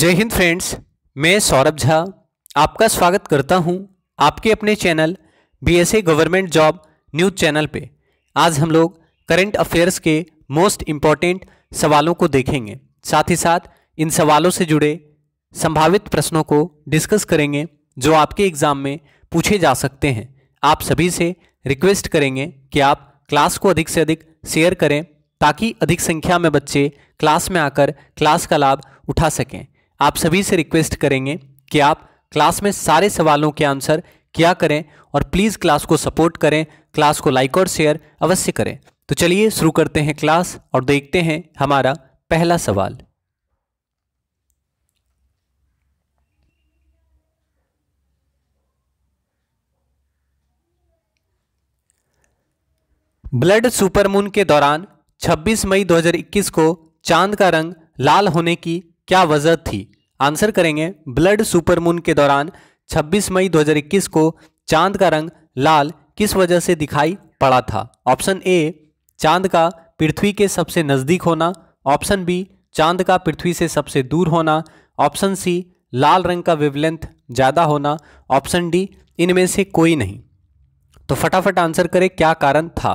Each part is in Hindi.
जय हिंद फ्रेंड्स मैं सौरभ झा आपका स्वागत करता हूं आपके अपने channel B A government job news channel पे आज हम लोग करंट अफेयर्स के मोस्ट इम्पॉर्टेंट सवालों को देखेंगे साथ ही साथ इन सवालों से जुड़े संभावित प्रश्नों को डिस्कस करेंगे जो आपके एग्ज़ाम में पूछे जा सकते हैं आप सभी से रिक्वेस्ट करेंगे कि आप क्लास को अधिक से अधिक शेयर करें ताकि अधिक संख्या में बच्चे क्लास में आकर क्लास का लाभ उठा सकें आप सभी से रिक्वेस्ट करेंगे कि आप क्लास में सारे सवालों के आंसर क्या करें और प्लीज़ क्लास को सपोर्ट करें क्लास को लाइक और शेयर अवश्य करें तो चलिए शुरू करते हैं क्लास और देखते हैं हमारा पहला सवाल ब्लड सुपरमून के दौरान 26 मई 2021 को चांद का रंग लाल होने की क्या वजह थी आंसर करेंगे ब्लड सुपरमून के दौरान 26 मई 2021 को चांद का रंग लाल किस वजह से दिखाई पड़ा था ऑप्शन ए चांद का पृथ्वी के सबसे नज़दीक होना ऑप्शन बी चांद का पृथ्वी से सबसे दूर होना ऑप्शन सी लाल रंग का वेवलेंथ ज़्यादा होना ऑप्शन डी इनमें से कोई नहीं तो फटाफट आंसर करें क्या कारण था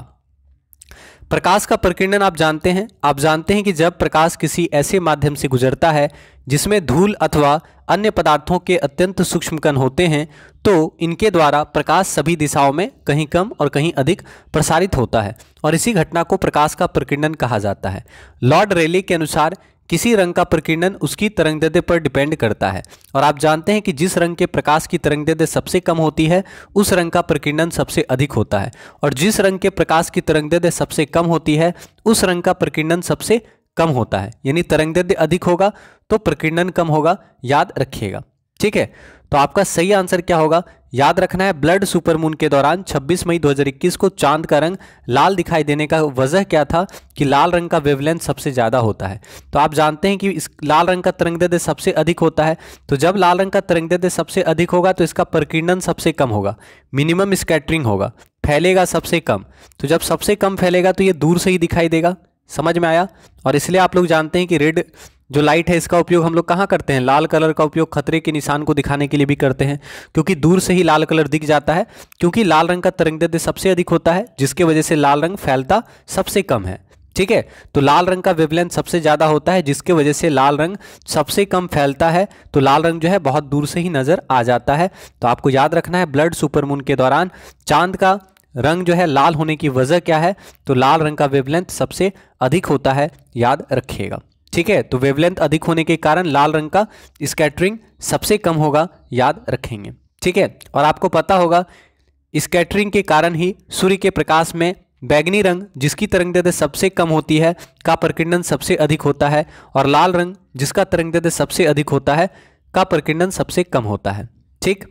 प्रकाश का प्रकीर्णन आप जानते हैं आप जानते हैं कि जब प्रकाश किसी ऐसे माध्यम से गुजरता है जिसमें धूल अथवा अन्य पदार्थों के अत्यंत सूक्ष्म कण होते हैं तो इनके द्वारा प्रकाश सभी दिशाओं में कहीं कम और कहीं अधिक प्रसारित होता है और इसी घटना को प्रकाश का प्रकीर्णन कहा जाता है लॉर्ड रेले के अनुसार किसी रंग का प्रकीर्णन उसकी तरंगदैर्ध्य पर डिपेंड करता है और आप जानते हैं कि जिस रंग के प्रकाश की तरंगदैर्ध्य सबसे कम होती है उस रंग का प्रकीर्णन सबसे अधिक होता है और जिस रंग के प्रकाश की तरंगदैर्ध्य सबसे कम होती है उस रंग का प्रकीर्णन सबसे कम होता है यानी तरंगदैर्ध्य अधिक होगा तो प्रकीर्णन कम होगा याद रखिएगा ठीक है तो आपका सही आंसर क्या होगा याद रखना है ब्लड सुपरमून के दौरान 26 मई 2021 को चांद का रंग लाल दिखाई देने का वजह क्या था कि लाल रंग का वेवलेंथ सबसे ज़्यादा होता है तो आप जानते हैं कि इस लाल रंग का तरंग दर्द सबसे अधिक होता है तो जब लाल रंग का तरंग दर्द सबसे अधिक होगा तो इसका प्रकीर्णन सबसे कम होगा मिनिमम स्कैटरिंग होगा फैलेगा सबसे कम तो जब सबसे कम फैलेगा तो ये दूर से ही दिखाई देगा समझ में आया और इसलिए आप लोग जानते हैं कि रेड जो लाइट है इसका उपयोग हम लोग कहाँ करते हैं लाल कलर का उपयोग खतरे के निशान को दिखाने के लिए भी करते हैं क्योंकि दूर से ही लाल कलर दिख जाता है क्योंकि लाल रंग का तरंग तरंगदैर्ध्य सबसे अधिक होता है जिसके वजह से लाल रंग फैलता सबसे कम है ठीक है तो लाल रंग का वेवलेंथ सबसे ज़्यादा होता है जिसके वजह से लाल रंग सबसे कम फैलता है तो लाल रंग जो है बहुत दूर से ही नज़र आ जाता है तो आपको याद रखना है ब्लड सुपरमून के दौरान चांद का रंग जो है लाल होने की वजह क्या है तो लाल रंग का वेवलेंथ सबसे अधिक होता है याद रखिएगा ठीक है तो वेवलेंथ अधिक होने के कारण लाल रंग का स्कैटरिंग सबसे कम होगा याद रखेंगे ठीक है और आपको पता होगा स्कैटरिंग के कारण ही सूर्य के प्रकाश में बैगनी रंग जिसकी तरंग दैर्ध्य सबसे कम होती है का प्रकीर्णन सबसे अधिक होता है और लाल रंग जिसका तरंग दैर्ध्य सबसे अधिक होता है का प्रकीर्णन सबसे कम होता है ठीक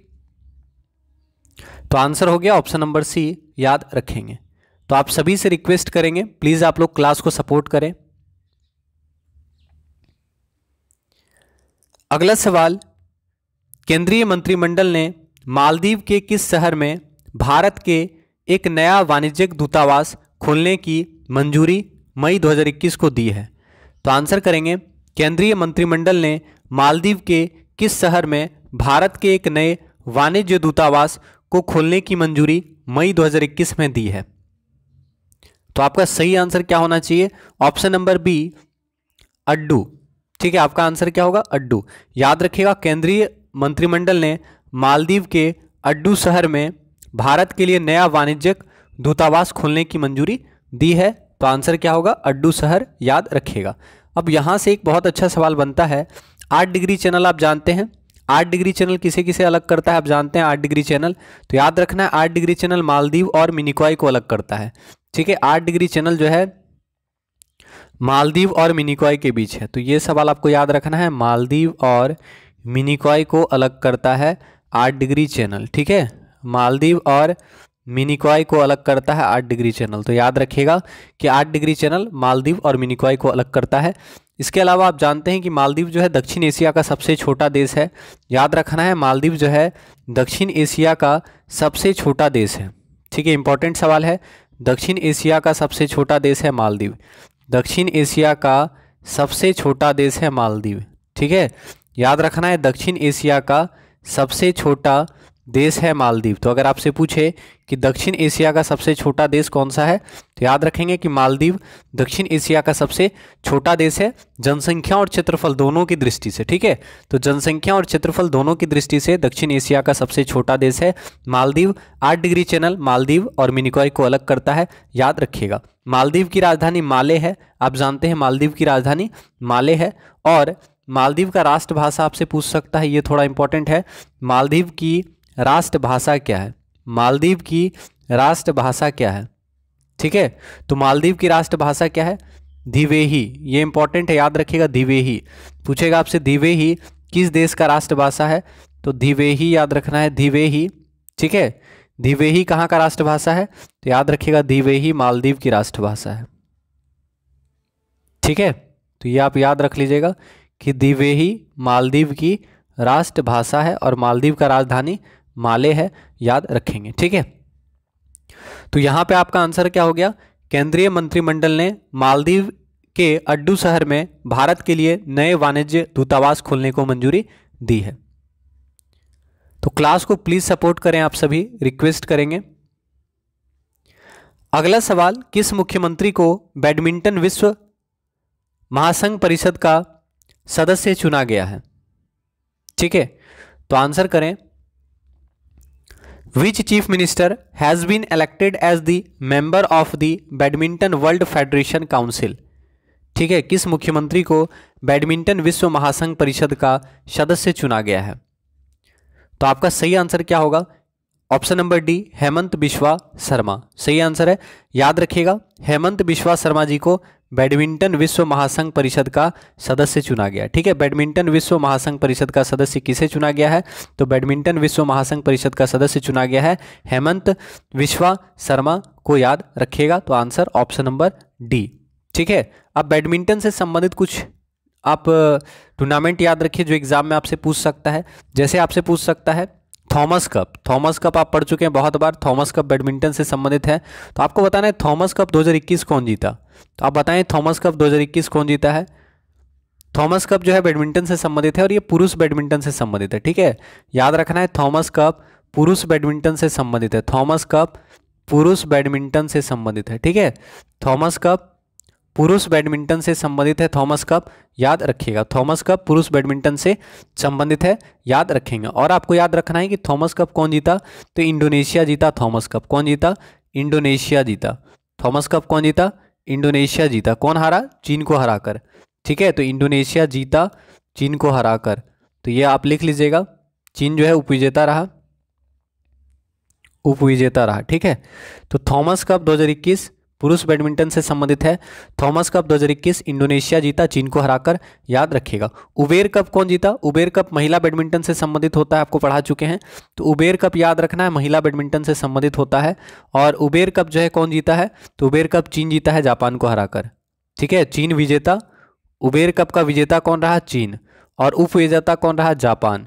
तो आंसर हो गया ऑप्शन नंबर सी याद रखेंगे तो आप सभी से रिक्वेस्ट करेंगे प्लीज़ आप लोग क्लास को सपोर्ट करें अगला सवाल केंद्रीय मंत्रिमंडल ने मालदीव के किस शहर में भारत के एक नया वाणिज्यिक दूतावास खोलने की मंजूरी मई 2021 को दी है तो आंसर करेंगे केंद्रीय मंत्रिमंडल ने मालदीव के किस शहर में भारत के एक नए वाणिज्य दूतावास को खोलने की मंजूरी मई 2021 में दी है तो आपका सही आंसर क्या होना चाहिए ऑप्शन नंबर बी अड्डू ठीक है आपका आंसर क्या होगा अड्डू याद रखिएगा केंद्रीय मंत्रिमंडल ने मालदीव के अड्डू शहर में भारत के लिए नया वाणिज्यिक दूतावास खोलने की मंजूरी दी है तो आंसर क्या होगा अड्डू शहर याद रखिएगा अब यहाँ से एक बहुत अच्छा सवाल बनता है आठ डिग्री चैनल आप जानते हैं आठ डिग्री चैनल किसे किसे अलग करता है आप जानते हैं आठ डिग्री चैनल तो याद रखना है आठ डिग्री चैनल मालदीव और मिनिकॉय को अलग करता है ठीक है आठ डिग्री चैनल जो है मालदीव और मिनिकॉय के बीच है तो ये सवाल आपको याद रखना है मालदीव और मिनिकॉय को अलग करता है आठ डिग्री चैनल ठीक है मालदीव और मिनिकॉय को अलग करता है आठ डिग्री चैनल तो याद रखिएगा कि आठ डिग्री चैनल मालदीव और मिनिकॉय को अलग करता है इसके अलावा आप जानते हैं कि मालदीव जो है दक्षिण एशिया का सबसे छोटा देश है याद रखना है मालदीव जो है दक्षिण एशिया का सबसे छोटा देश है ठीक है इंपॉर्टेंट सवाल है दक्षिण एशिया का सबसे छोटा देश है मालदीव दक्षिण एशिया का सबसे छोटा देश है मालदीव ठीक है याद रखना है दक्षिण एशिया का सबसे छोटा देश है मालदीव तो अगर आपसे पूछे कि दक्षिण एशिया का सबसे छोटा देश कौन सा है तो याद रखेंगे कि मालदीव दक्षिण एशिया का सबसे छोटा देश है जनसंख्या और क्षेत्रफल दोनों की दृष्टि से ठीक है तो जनसंख्या और क्षेत्रफल दोनों की दृष्टि से दक्षिण एशिया का सबसे छोटा देश है मालदीव आठ डिग्री चैनल मालदीव और मिनिकॉय को अलग करता है याद रखिएगा मालदीव की राजधानी माले है आप जानते हैं मालदीव की राजधानी माले है और मालदीव का राष्ट्रभाषा आपसे पूछ सकता है ये थोड़ा इंपॉर्टेंट है मालदीव की राष्ट्रभाषा क्या है मालदीव की राष्ट्रभाषा क्या है ठीक है तो मालदीव की राष्ट्रभाषा क्या है दिवेही ये इंपॉर्टेंट है याद रखिएगा दिवेही पूछेगा आपसे दिवेही किस देश का राष्ट्रभाषा है तो दिवेही याद रखना है दिवेही ठीक है दिवेही कहाँ का राष्ट्रभाषा है तो याद रखिएगा दिवेही मालदीव की राष्ट्रभाषा है ठीक है तो ये आप याद रख लीजिएगा कि दिवेही मालदीव की राष्ट्रभाषा है और मालदीव का राजधानी माले है याद रखेंगे ठीक है तो यहां पे आपका आंसर क्या हो गया केंद्रीय मंत्रिमंडल ने मालदीव के अड्डू शहर में भारत के लिए नए वाणिज्य दूतावास खोलने को मंजूरी दी है तो क्लास को प्लीज सपोर्ट करें आप सभी रिक्वेस्ट करेंगे अगला सवाल किस मुख्यमंत्री को बैडमिंटन विश्व महासंघ परिषद का सदस्य चुना गया है ठीक है तो आंसर करें which chief minister has been elected as the member of the badminton world federation council ठीक है किस मुख्यमंत्री को बैडमिंटन विश्व महासंघ परिषद का सदस्य चुना गया है तो आपका सही आंसर क्या होगा option number D Himanta Biswa Sarma सही आंसर है याद रखिएगा हेमंत बिश्वा शर्मा जी को बैडमिंटन विश्व महासंघ परिषद का सदस्य चुना गया ठीक है बैडमिंटन विश्व महासंघ परिषद का सदस्य किसे चुना गया है तो बैडमिंटन विश्व महासंघ परिषद का सदस्य चुना गया है हेमंत विश्वा शर्मा को याद रखिएगा तो आंसर ऑप्शन नंबर डी ठीक है अब बैडमिंटन से संबंधित कुछ आप टूर्नामेंट याद रखिए जो एग्ज़ाम में आपसे पूछ सकता है जैसे आपसे पूछ सकता है थॉमस कप थॉमस कप आप पढ़ चुके हैं बहुत बार थॉमस कप बैडमिंटन से संबंधित है तो आपको बताना है थॉमस कप 2021 कौन जीता तो आप बताएं थॉमस कप 2021 कौन जीता है थॉमस कप जो है बैडमिंटन से संबंधित है और ये पुरुष बैडमिंटन से संबंधित है ठीक है याद रखना है थॉमस कप पुरुष बैडमिंटन से संबंधित है थॉमस कप पुरुष बैडमिंटन से संबंधित है ठीक है थॉमस कप पुरुष बैडमिंटन से संबंधित है थॉमस कप याद रखिएगा थॉमस कप पुरुष बैडमिंटन से संबंधित है याद रखेंगे और आपको याद रखना है कि थॉमस कप कौन जीता तो इंडोनेशिया जीता थॉमस कप कौन जीता इंडोनेशिया जीता थॉमस कप कौन जीता इंडोनेशिया जीता कौन हारा चीन को हराकर ठीक है तो इंडोनेशिया जीता चीन को हराकर तो ये आप लिख लीजिएगा चीन जो है उपविजेता रहा उपविजेता रहा ठीक है तो थॉमस कप इक्कीस पुरुष बैडमिंटन से संबंधित है थॉमस कप 2021 इंडोनेशिया जीता चीन को हराकर याद रखिएगा उबेर कप कौन जीता उबेर कप महिला बैडमिंटन से संबंधित होता है आपको पढ़ा चुके हैं तो उबेर कप याद रखना है महिला बैडमिंटन से संबंधित होता है और उबेर कप जो है कौन जीता है तो उबेर कप चीन जीता है जापान को हराकर ठीक है चीन विजेता उबेर कप का विजेता कौन रहा चीन और उप विजेता कौन रहा जापान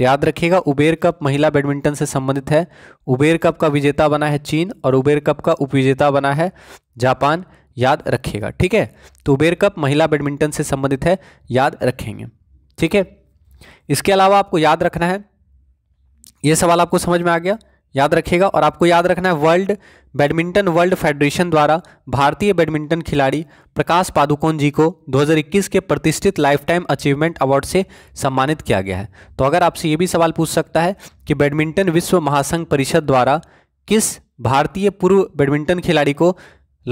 तो याद रखिएगा उबेर कप महिला बैडमिंटन से संबंधित है उबेर कप का विजेता बना है चीन और उबेर कप का उपविजेता बना है जापान याद रखिएगा ठीक है तो उबेर कप महिला बैडमिंटन से संबंधित है याद रखेंगे ठीक है इसके अलावा आपको याद रखना है ये सवाल आपको समझ में आ गया याद रखिएगा और आपको याद रखना है वर्ल्ड बैडमिंटन वर्ल्ड फेडरेशन द्वारा भारतीय बैडमिंटन खिलाड़ी प्रकाश पादुकोण जी को 2021 के प्रतिष्ठित लाइफ टाइम अचीवमेंट अवार्ड से सम्मानित किया गया है तो अगर आपसे ये भी सवाल पूछ सकता है कि बैडमिंटन विश्व महासंघ परिषद द्वारा किस भारतीय पूर्व बैडमिंटन खिलाड़ी को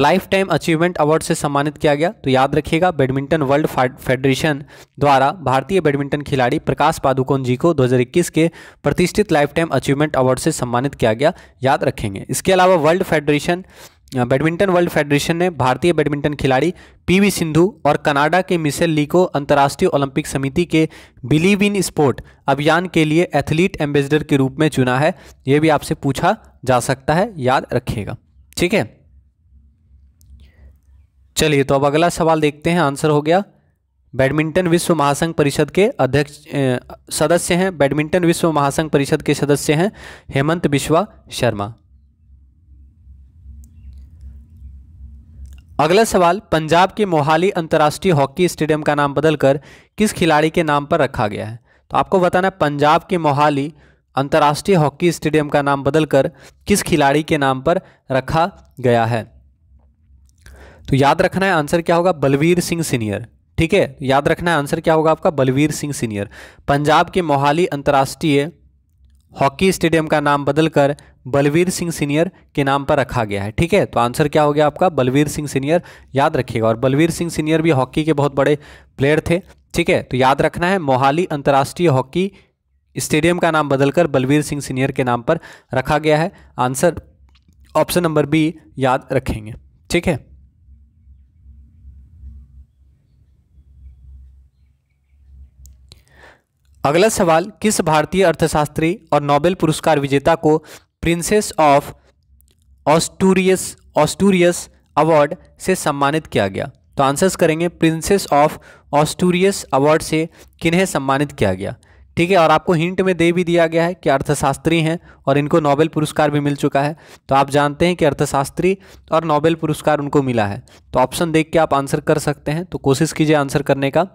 लाइफ टाइम अचीवमेंट अवार्ड से सम्मानित किया गया तो याद रखिएगा बैडमिंटन वर्ल्ड फेडरेशन द्वारा भारतीय बैडमिंटन खिलाड़ी प्रकाश पादुकोण जी को 2021 के प्रतिष्ठित लाइफ टाइम अचीवमेंट अवार्ड से सम्मानित किया गया याद रखेंगे इसके अलावा world federation badminton world federation ने भारतीय बैडमिंटन खिलाड़ी पीवी सिंधु और कनाडा के मिसेल ली को अंतर्राष्ट्रीय ओलंपिक समिति के बिलीव इन स्पोर्ट अभियान के लिए एथलीट एम्बेसडर के रूप में चुना है ये भी आपसे पूछा जा सकता है याद रखिएगा ठीक है चलिए तो अब अगला सवाल देखते हैं आंसर हो गया बैडमिंटन विश्व महासंघ परिषद के अध्यक्ष सदस्य हैं बैडमिंटन विश्व महासंघ परिषद के सदस्य हैं हेमंत बिश्वा शर्मा अगला सवाल पंजाब के मोहाली अंतर्राष्ट्रीय हॉकी स्टेडियम का नाम बदलकर किस खिलाड़ी के नाम पर रखा गया है तो आपको बताना है पंजाब के मोहाली अंतर्राष्ट्रीय हॉकी स्टेडियम का नाम बदलकर किस खिलाड़ी के नाम पर रखा गया है तो याद रखना है आंसर क्या होगा बलवीर सिंह सीनियर ठीक है याद रखना है आंसर क्या होगा आपका बलवीर सिंह सीनियर पंजाब के मोहाली अंतर्राष्ट्रीय हॉकी स्टेडियम का नाम बदलकर बलवीर सिंह सीनियर के नाम पर रखा गया है ठीक है तो आंसर क्या हो गया आपका बलवीर सिंह सीनियर याद रखिएगा और बलवीर सिंह सीनियर भी हॉकी के बहुत बड़े प्लेयर थे ठीक है तो याद रखना है मोहाली अंतर्राष्ट्रीय हॉकी स्टेडियम का नाम बदलकर बलवीर सिंह सीनियर के नाम पर रखा गया है आंसर ऑप्शन नंबर बी याद रखेंगे ठीक है अगला सवाल किस भारतीय अर्थशास्त्री और नोबेल पुरस्कार विजेता को princess of Asturias Asturias award से सम्मानित किया गया तो आंसर्स करेंगे प्रिंसेस ऑफ ऑस्टूरियस अवार्ड से किन्हें सम्मानित किया गया ठीक है और आपको हिंट में दे भी दिया गया है कि अर्थशास्त्री हैं और इनको नोबेल पुरस्कार भी मिल चुका है तो आप जानते हैं कि अर्थशास्त्री और नोबेल पुरस्कार उनको मिला है तो ऑप्शन देख के आप आंसर कर सकते हैं तो कोशिश कीजिए आंसर करने का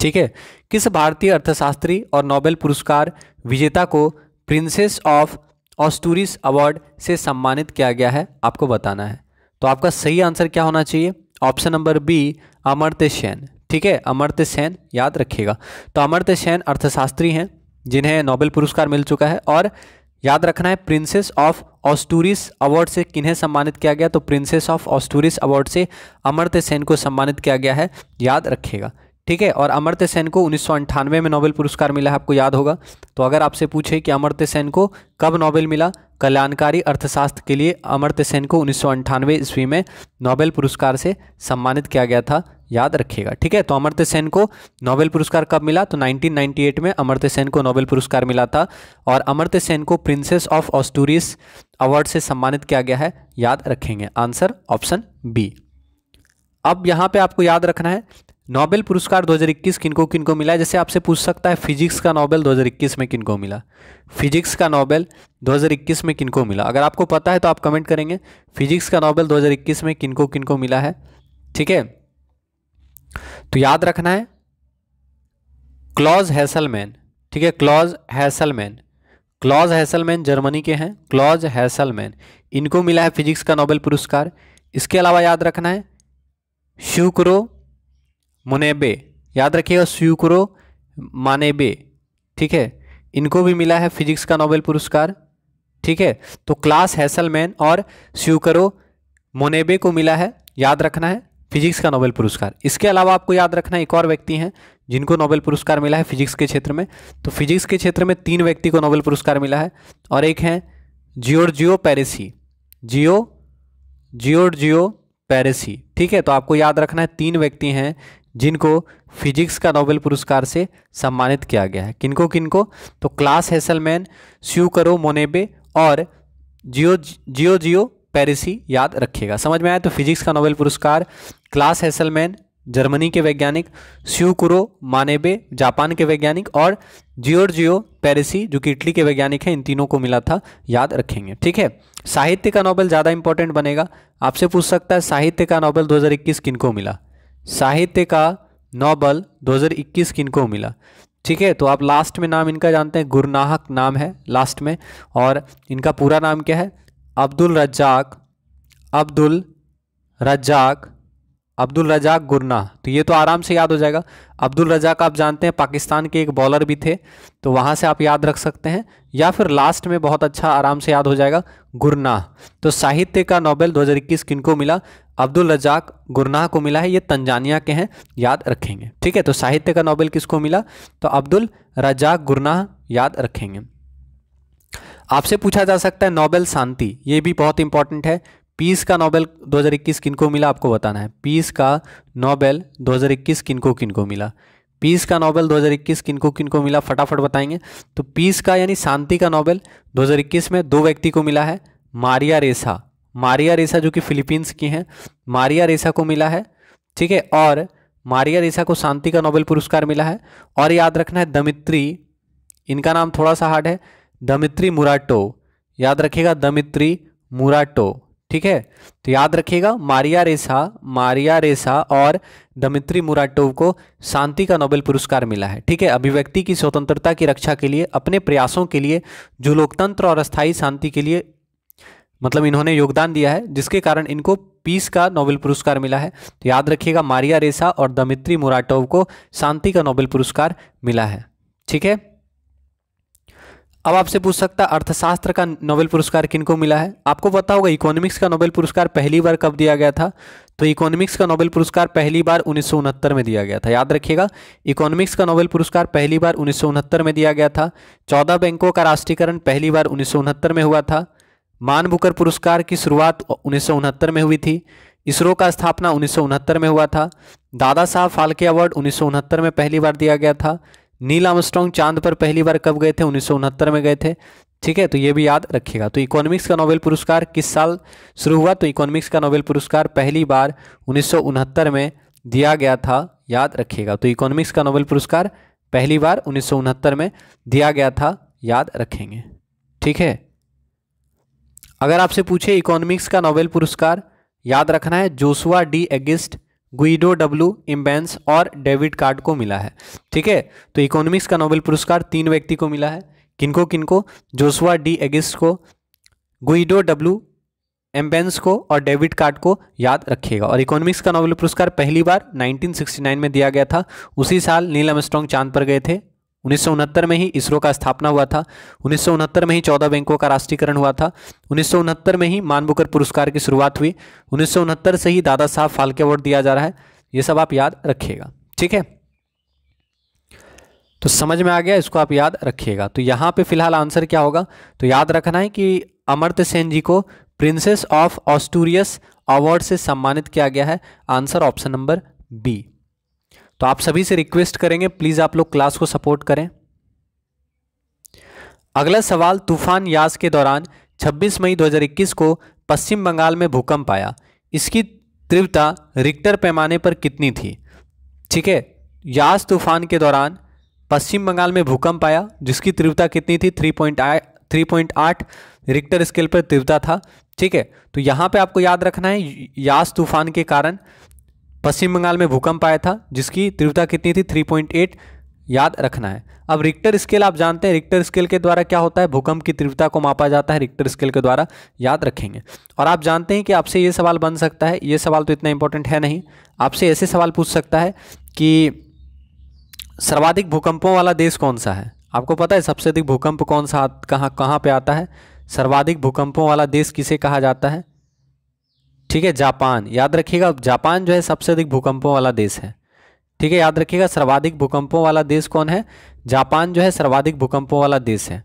ठीक है किस भारतीय अर्थशास्त्री और नोबेल पुरस्कार विजेता को प्रिंसेस ऑफ ऑस्टूरिस अवार्ड से सम्मानित किया गया है आपको बताना है तो आपका सही आंसर क्या होना चाहिए option number B Amartya Sen ठीक है अमर्त्य सेन याद रखिएगा तो अमर्त्य सेन अर्थशास्त्री हैं जिन्हें नोबेल पुरस्कार मिल चुका है और याद रखना है प्रिंसेस ऑफ ऑस्टूरिस अवार्ड से किन्हें सम्मानित किया गया तो प्रिंसेस ऑफ ऑस्टूरिस अवार्ड से अमर्त्य सेन को सम्मानित किया गया है याद रखिएगा ठीक है और अमर्त्य सेन को उन्नीस में नोबेल पुरस्कार मिला है आपको याद होगा तो अगर आपसे पूछे कि अमर्त्य सेन को कब नोबेल मिला कल्याणकारी अर्थशास्त्र के लिए अमर्त्य सेन को उन्नीस ईस्वी में नोबेल पुरस्कार से सम्मानित किया गया था याद रखिएगा ठीक है तो अमर्त्य सेन को नोबेल पुरस्कार कब मिला तो 1998 में अमर्त्य सेन को नोबेल पुरस्कार मिला था और अमर्त्य सेन को प्रिंसेस ऑफ ऑस्टूरिस अवार्ड से सम्मानित किया गया है याद रखेंगे आंसर ऑप्शन बी अब यहाँ पे आपको याद रखना है नोबेल पुरस्कार 2021 किनको किनको मिला जैसे आपसे पूछ सकता है फिजिक्स का नोबेल 2021 में किनको मिला फिजिक्स का नोबेल 2021 में किनको मिला अगर आपको पता है तो आप कमेंट करेंगे फिजिक्स का नोबेल 2021 में किनको किनको मिला है ठीक है तो याद रखना है क्लॉज हैसलमैन ठीक है Klaus Hasselmann Klaus Hasselmann Germany के हैं क्लॉज हैसलमैन इनको मिला है फिजिक्स का नोबेल पुरस्कार इसके अलावा याद रखना है शुक्रो मुनेबे याद रखिएगा स्यूक्रो मानेबे ठीक है इनको भी मिला है फिजिक्स का नोबेल पुरस्कार ठीक है तो क्लास हैसलमैन और स्यूकरो मोनेबे को मिला है याद रखना है फिजिक्स का नोबेल पुरस्कार इसके अलावा आपको याद रखना एक और व्यक्ति हैं जिनको नोबेल पुरस्कार मिला है फिजिक्स के क्षेत्र में तो फिजिक्स के क्षेत्र में तीन व्यक्ति को नोबेल पुरस्कार मिला है और एक हैं जियोर्जियो पेरेसी जियो जियो पेरेसी ठीक है तो आपको याद रखना है तीन व्यक्ति हैं जिनको फिजिक्स का नोबेल पुरस्कार से सम्मानित किया गया है किनको किनको तो क्लास हेसलमैन स्यू करो मोनेबे और जियो जियो जियो पेरिसी याद रखिएगा समझ में आया तो फिजिक्स का नोबेल पुरस्कार क्लास हेसलमैन जर्मनी के वैज्ञानिक स्यूकुरो मानेबे जापान के वैज्ञानिक और जियोर्जियो पेरिसी जो कि इटली के वैज्ञानिक हैं इन तीनों को मिला था याद रखेंगे ठीक है साहित्य का नोबेल ज़्यादा इंपॉर्टेंट बनेगा आपसे पूछ सकता है साहित्य का नोबेल 2021 किनको मिला साहित्य का नोबल 2021 किनको मिला ठीक है तो आप लास्ट में नाम इनका जानते हैं गुरनाहक नाम है लास्ट में और इनका पूरा नाम क्या है अब्दुल रज्जाक अब्दुल रज्जाक अब्दुल रजाक गुरना तो ये तो आराम से याद हो जाएगा अब्दुल रजाक आप जानते हैं पाकिस्तान के एक बॉलर भी थे तो वहाँ से आप याद रख सकते हैं या फिर लास्ट में बहुत अच्छा आराम से याद हो जाएगा गुरना तो साहित्य का नोबेल 2021 किनको मिला अब्दुल रजाक गुरनाह को मिला है ये तंजानिया के हैं याद रखेंगे ठीक है तो साहित्य का नोबेल किसको मिला तो अब्दुल रजाक गुरनाह याद रखेंगे आपसे पूछा जा सकता है नोबेल शांति ये भी बहुत इंपॉर्टेंट है पीस का नोबेल 2021 किनको मिला आपको बताना है पीस का नोबेल 2021 किनको किनको मिला पीस का नोबेल 2021 किनको किनको मिला फटाफट बताएंगे तो पीस का यानी शांति का नोबेल 2021 में दो व्यक्ति को मिला है मारिया रेसा मारिया रेसा जो कि फिलीपींस की हैं मारिया रेसा को मिला है ठीक है और मारिया रेसा को शांति का नोबेल पुरस्कार मिला है और याद रखना है दमित्री इनका नाम थोड़ा सा हार्ड है दमित्री मुराटो याद रखिएगा दमित्री मुराटो ठीक है तो याद रखिएगा मारिया रेसा मारिया रेसा और दमित्री मुराटोव को शांति का नोबेल पुरस्कार मिला है ठीक है अभिव्यक्ति की स्वतंत्रता की रक्षा के लिए अपने प्रयासों के लिए जो लोकतंत्र और अस्थायी शांति के लिए मतलब इन्होंने योगदान दिया है जिसके कारण इनको पीस का नोबेल पुरस्कार मिला है तो याद रखिएगा मारिया रेसा और दमित्री मुराटोव को शांति का नोबेल पुरस्कार मिला है ठीक है अब आपसे पूछ सकता है अर्थशास्त्र का नोबेल पुरस्कार किनको मिला है आपको पता होगा इकोनॉमिक्स का नोबेल पुरस्कार पहली बार कब दिया गया था तो इकोनॉमिक्स का नोबेल पुरस्कार पहली बार उन्नीस में दिया गया था याद रखिएगा इकोनॉमिक्स का नोबेल पुरस्कार पहली बार उन्नीस में दिया गया था चौदह बैंकों का राष्ट्रीयकरण पहली बार उन्नीस में हुआ था मान बुकर पुरस्कार की शुरुआत उन्नीस में हुई थी इसरो का स्थापना उन्नीस में हुआ था दादा साहब फाल्के अवार्ड उन्नीस में पहली बार दिया गया था नील आमस्ट्रॉन्ग चांद पर पहली बार कब गए थे उन्नीस में गए थे ठीक है तो ये भी याद रखिएगा तो इकोनॉमिक्स का नोबेल पुरस्कार किस साल शुरू हुआ तो इकोनॉमिक्स का नोबेल पुरस्कार पहली बार उन्नीस में दिया गया था याद रखिएगा तो इकोनॉमिक्स का नोबेल पुरस्कार पहली बार उन्नीस में दिया गया था याद रखेंगे ठीक है अगर आपसे पूछे इकोनॉमिक्स का नोबेल पुरस्कार याद रखना है Joshua D Angrist Guido W Imbens और डेविड कार्ड को मिला है ठीक है तो इकोनॉमिक्स का नोबेल पुरस्कार तीन व्यक्ति को मिला है किनको किनको जोसुआ डी एगिस्ट को गुइडो डब्ल्यू एम्बेंस को और डेविड कार्ड को याद रखिएगा और इकोनॉमिक्स का नोबेल पुरस्कार पहली बार 1969 में दिया गया था उसी साल नील एमस्ट्रॉन्ग चांद पर गए थे उन्नीस में ही इसरो का स्थापना हुआ था उन्नीस में ही चौदह बैंकों का राष्ट्रीयकरण हुआ था उन्नीस में ही मानबुकर पुरस्कार की शुरुआत हुई उन्नीस से ही दादा साहब फाल्के अवार्ड दिया जा रहा है ये सब आप याद रखिएगा ठीक है तो समझ में आ गया इसको आप याद रखिएगा तो यहाँ पे फिलहाल आंसर क्या होगा तो याद रखना है कि अमर्त्य सेन जी को प्रिंसेस ऑफ ऑस्टूरियस अवार्ड से सम्मानित किया गया है आंसर ऑप्शन नंबर बी तो आप सभी से रिक्वेस्ट करेंगे प्लीज़ आप लोग क्लास को सपोर्ट करें अगला सवाल तूफान यास के दौरान 26 मई 2021 को पश्चिम बंगाल में भूकंप आया इसकी तीव्रता रिक्टर पैमाने पर कितनी थी ठीक है यास तूफान के दौरान पश्चिम बंगाल में भूकंप आया जिसकी तीव्रता कितनी थी थ्री पॉइंट थ्री पॉइंट आठ रिक्टर स्केल पर तीव्रता था ठीक है तो यहाँ पे आपको याद रखना है यास तूफान के कारण पश्चिम बंगाल में भूकंप आया था जिसकी तीव्रता कितनी थी 3.8 याद रखना है अब रिक्टर स्केल आप जानते हैं रिक्टर स्केल के द्वारा क्या होता है भूकंप की तीव्रता को मापा जाता है रिक्टर स्केल के द्वारा याद रखेंगे और आप जानते हैं कि आपसे ये सवाल बन सकता है ये सवाल तो इतना इंपॉर्टेंट है नहीं आपसे ऐसे सवाल पूछ सकता है कि सर्वाधिक भूकंपों वाला देश कौन सा है आपको पता है सबसे अधिक भूकंप कौन सा कहाँ कहाँ पर आता है सर्वाधिक भूकंपों वाला देश किसे कहा जाता है ठीक है जापान याद रखिएगा जापान जो है सबसे अधिक भूकंपों वाला देश है ठीक है याद रखिएगा सर्वाधिक भूकंपों वाला देश कौन है जापान जो है सर्वाधिक भूकंपों वाला देश है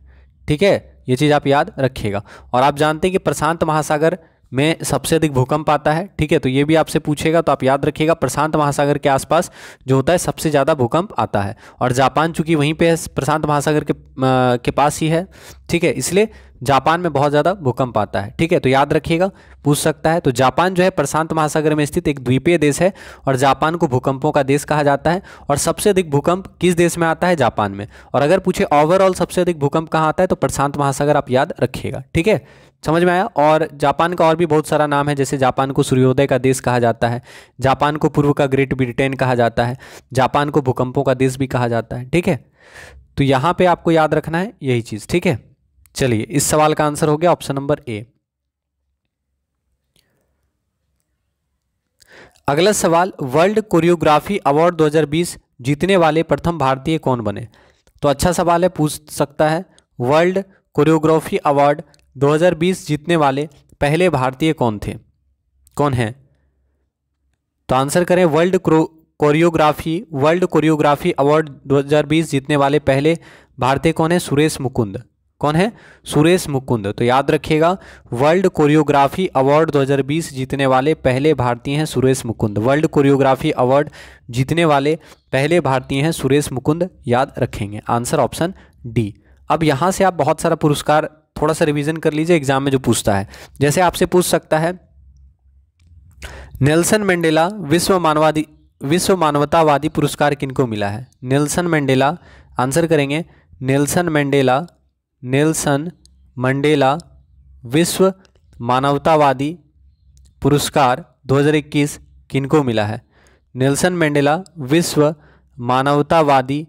ठीक है ये चीज़ आप याद रखिएगा और आप जानते हैं कि प्रशांत महासागर में सबसे अधिक भूकंप आता है ठीक है तो ये भी आपसे पूछेगा तो आप याद रखिएगा प्रशांत महासागर के आसपास जो होता है सबसे ज़्यादा भूकंप आता है और जापान चूंकि वहीं पे प्रशांत महासागर के आ, के पास ही है ठीक है इसलिए जापान में बहुत ज़्यादा भूकंप आता है ठीक है तो याद रखिएगा पूछ सकता है तो जापान जो है प्रशांत महासागर में स्थित एक द्वीपीय देश है और जापान को भूकंपों का देश कहा जाता है और सबसे अधिक भूकंप किस देश में आता है जापान में और अगर पूछे ओवरऑल सबसे अधिक भूकंप कहाँ आता है तो प्रशांत महासागर आप याद रखिएगा ठीक है समझ में आया और जापान का और भी बहुत सारा नाम है जैसे जापान को सूर्योदय का देश कहा जाता है जापान को पूर्व का ग्रेट ब्रिटेन कहा जाता है जापान को भूकंपों का देश भी कहा जाता है ठीक है तो यहाँ पे आपको याद रखना है यही चीज़ ठीक है चलिए इस सवाल का आंसर हो गया ऑप्शन नंबर ए अगला सवाल वर्ल्ड कोरियोग्राफी अवार्ड 2020 जीतने वाले प्रथम भारतीय कौन बने तो अच्छा सवाल है पूछ सकता है वर्ल्ड कोरियोग्राफी अवार्ड 2020 जीतने वाले पहले भारतीय कौन थे कौन है तो आंसर करें world choreography world choreography award 2020 जीतने वाले पहले भारतीय कौन है सुरेश मुकुंद कौन है सुरेश मुकुंद तो याद रखिएगा वर्ल्ड कोरियोग्राफी अवार्ड 2020 जीतने वाले पहले भारतीय हैं Suresh Mukund world choreography award जीतने वाले पहले भारतीय हैं सुरेश मुकुंद याद रखेंगे आंसर ऑप्शन डी अब यहाँ से आप बहुत सारा पुरस्कार थोड़ा सा रिवीजन कर लीजिए एग्जाम में जो पूछता है जैसे आपसे पूछ सकता है नेल्सन मंडेला विश्व मानवादी विश्व मानवतावादी पुरस्कार किनको मिला है नेल्सन मंडेला आंसर करेंगे नेल्सन मंडेला नेल्सन मंडेला विश्व मानवतावादी पुरस्कार 2021 किनको मिला है नेल्सन मंडेला विश्व मानवतावादी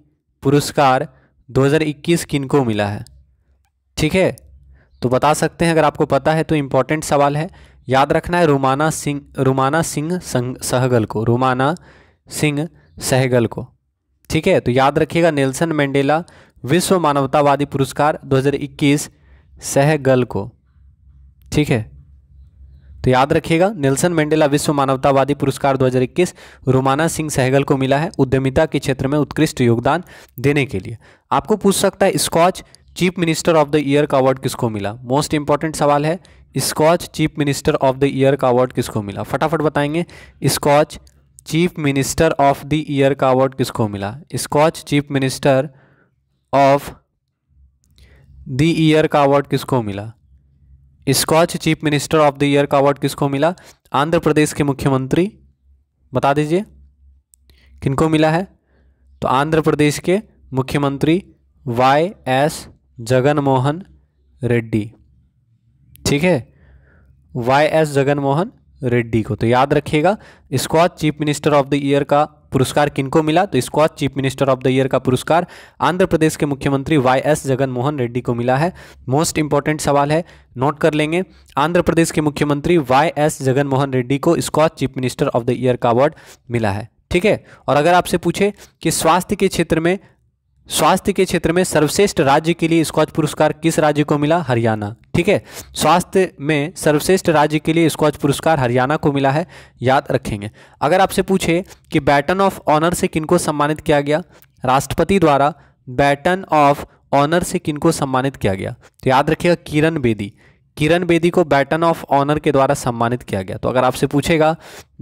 पुरस्कार 2021 किनको मिला है ठीक है तो बता सकते हैं अगर आपको पता है तो इम्पॉर्टेंट सवाल है याद रखना है रुमाना सिंह रुमाना सिंह सहगल को रुमाना सिंह सहगल को ठीक है तो याद रखिएगा नेल्सन मंडेला विश्व मानवतावादी पुरस्कार 2021 सहगल को ठीक है तो याद रखिएगा नेल्सन मंडेला विश्व मानवतावादी पुरस्कार 2021 रोमाना सिंह सहगल को मिला है उद्यमिता के क्षेत्र में उत्कृष्ट योगदान देने के लिए आपको पूछ सकता है Skoch chief minister of the year का अवार्ड किसको मिला मोस्ट इंपॉर्टेंट सवाल है Skoch chief minister of the year का अवार्ड किसको मिला फटाफट बताएंगे Skoch chief minister of the year का अवार्ड किसको मिला Skoch chief minister of the year का अवार्ड किसको मिला Skoch chief minister of the year का अवार्ड किसको मिला आंध्र प्रदेश के मुख्यमंत्री बता दीजिए किनको मिला है तो आंध्र प्रदेश के मुख्यमंत्री वाई एस जगनमोहन रेड्डी ठीक है वाई एस जगनमोहन रेड्डी को तो याद रखिएगा Skoch chief minister of the year का पुरस्कार किनको मिला तो Skoch chief minister of the year का पुरस्कार आंध्र प्रदेश के मुख्यमंत्री वाई एस जगनमोहन रेड्डी को मिला है मोस्ट इंपॉर्टेंट सवाल है नोट कर लेंगे आंध्र प्रदेश के मुख्यमंत्री वाई एस जगनमोहन रेड्डी को Skoch chief minister of the year का अवार्ड मिला है ठीक है और अगर आपसे पूछे कि स्वास्थ्य के क्षेत्र में स्वास्थ्य के क्षेत्र में सर्वश्रेष्ठ राज्य के लिए स्कॉच पुरस्कार किस राज्य को मिला हरियाणा ठीक है स्वास्थ्य में सर्वश्रेष्ठ राज्य के लिए स्कॉच पुरस्कार हरियाणा को मिला है याद रखेंगे अगर आपसे पूछे कि बैटन ऑफ ऑनर से किनको सम्मानित किया गया राष्ट्रपति द्वारा बैटन ऑफ ऑनर से किनको सम्मानित किया गया तो याद रखिएगा किरण बेदी किरण बेदी को बैटन ऑफ ऑनर के द्वारा सम्मानित किया गया तो अगर आपसे पूछेगा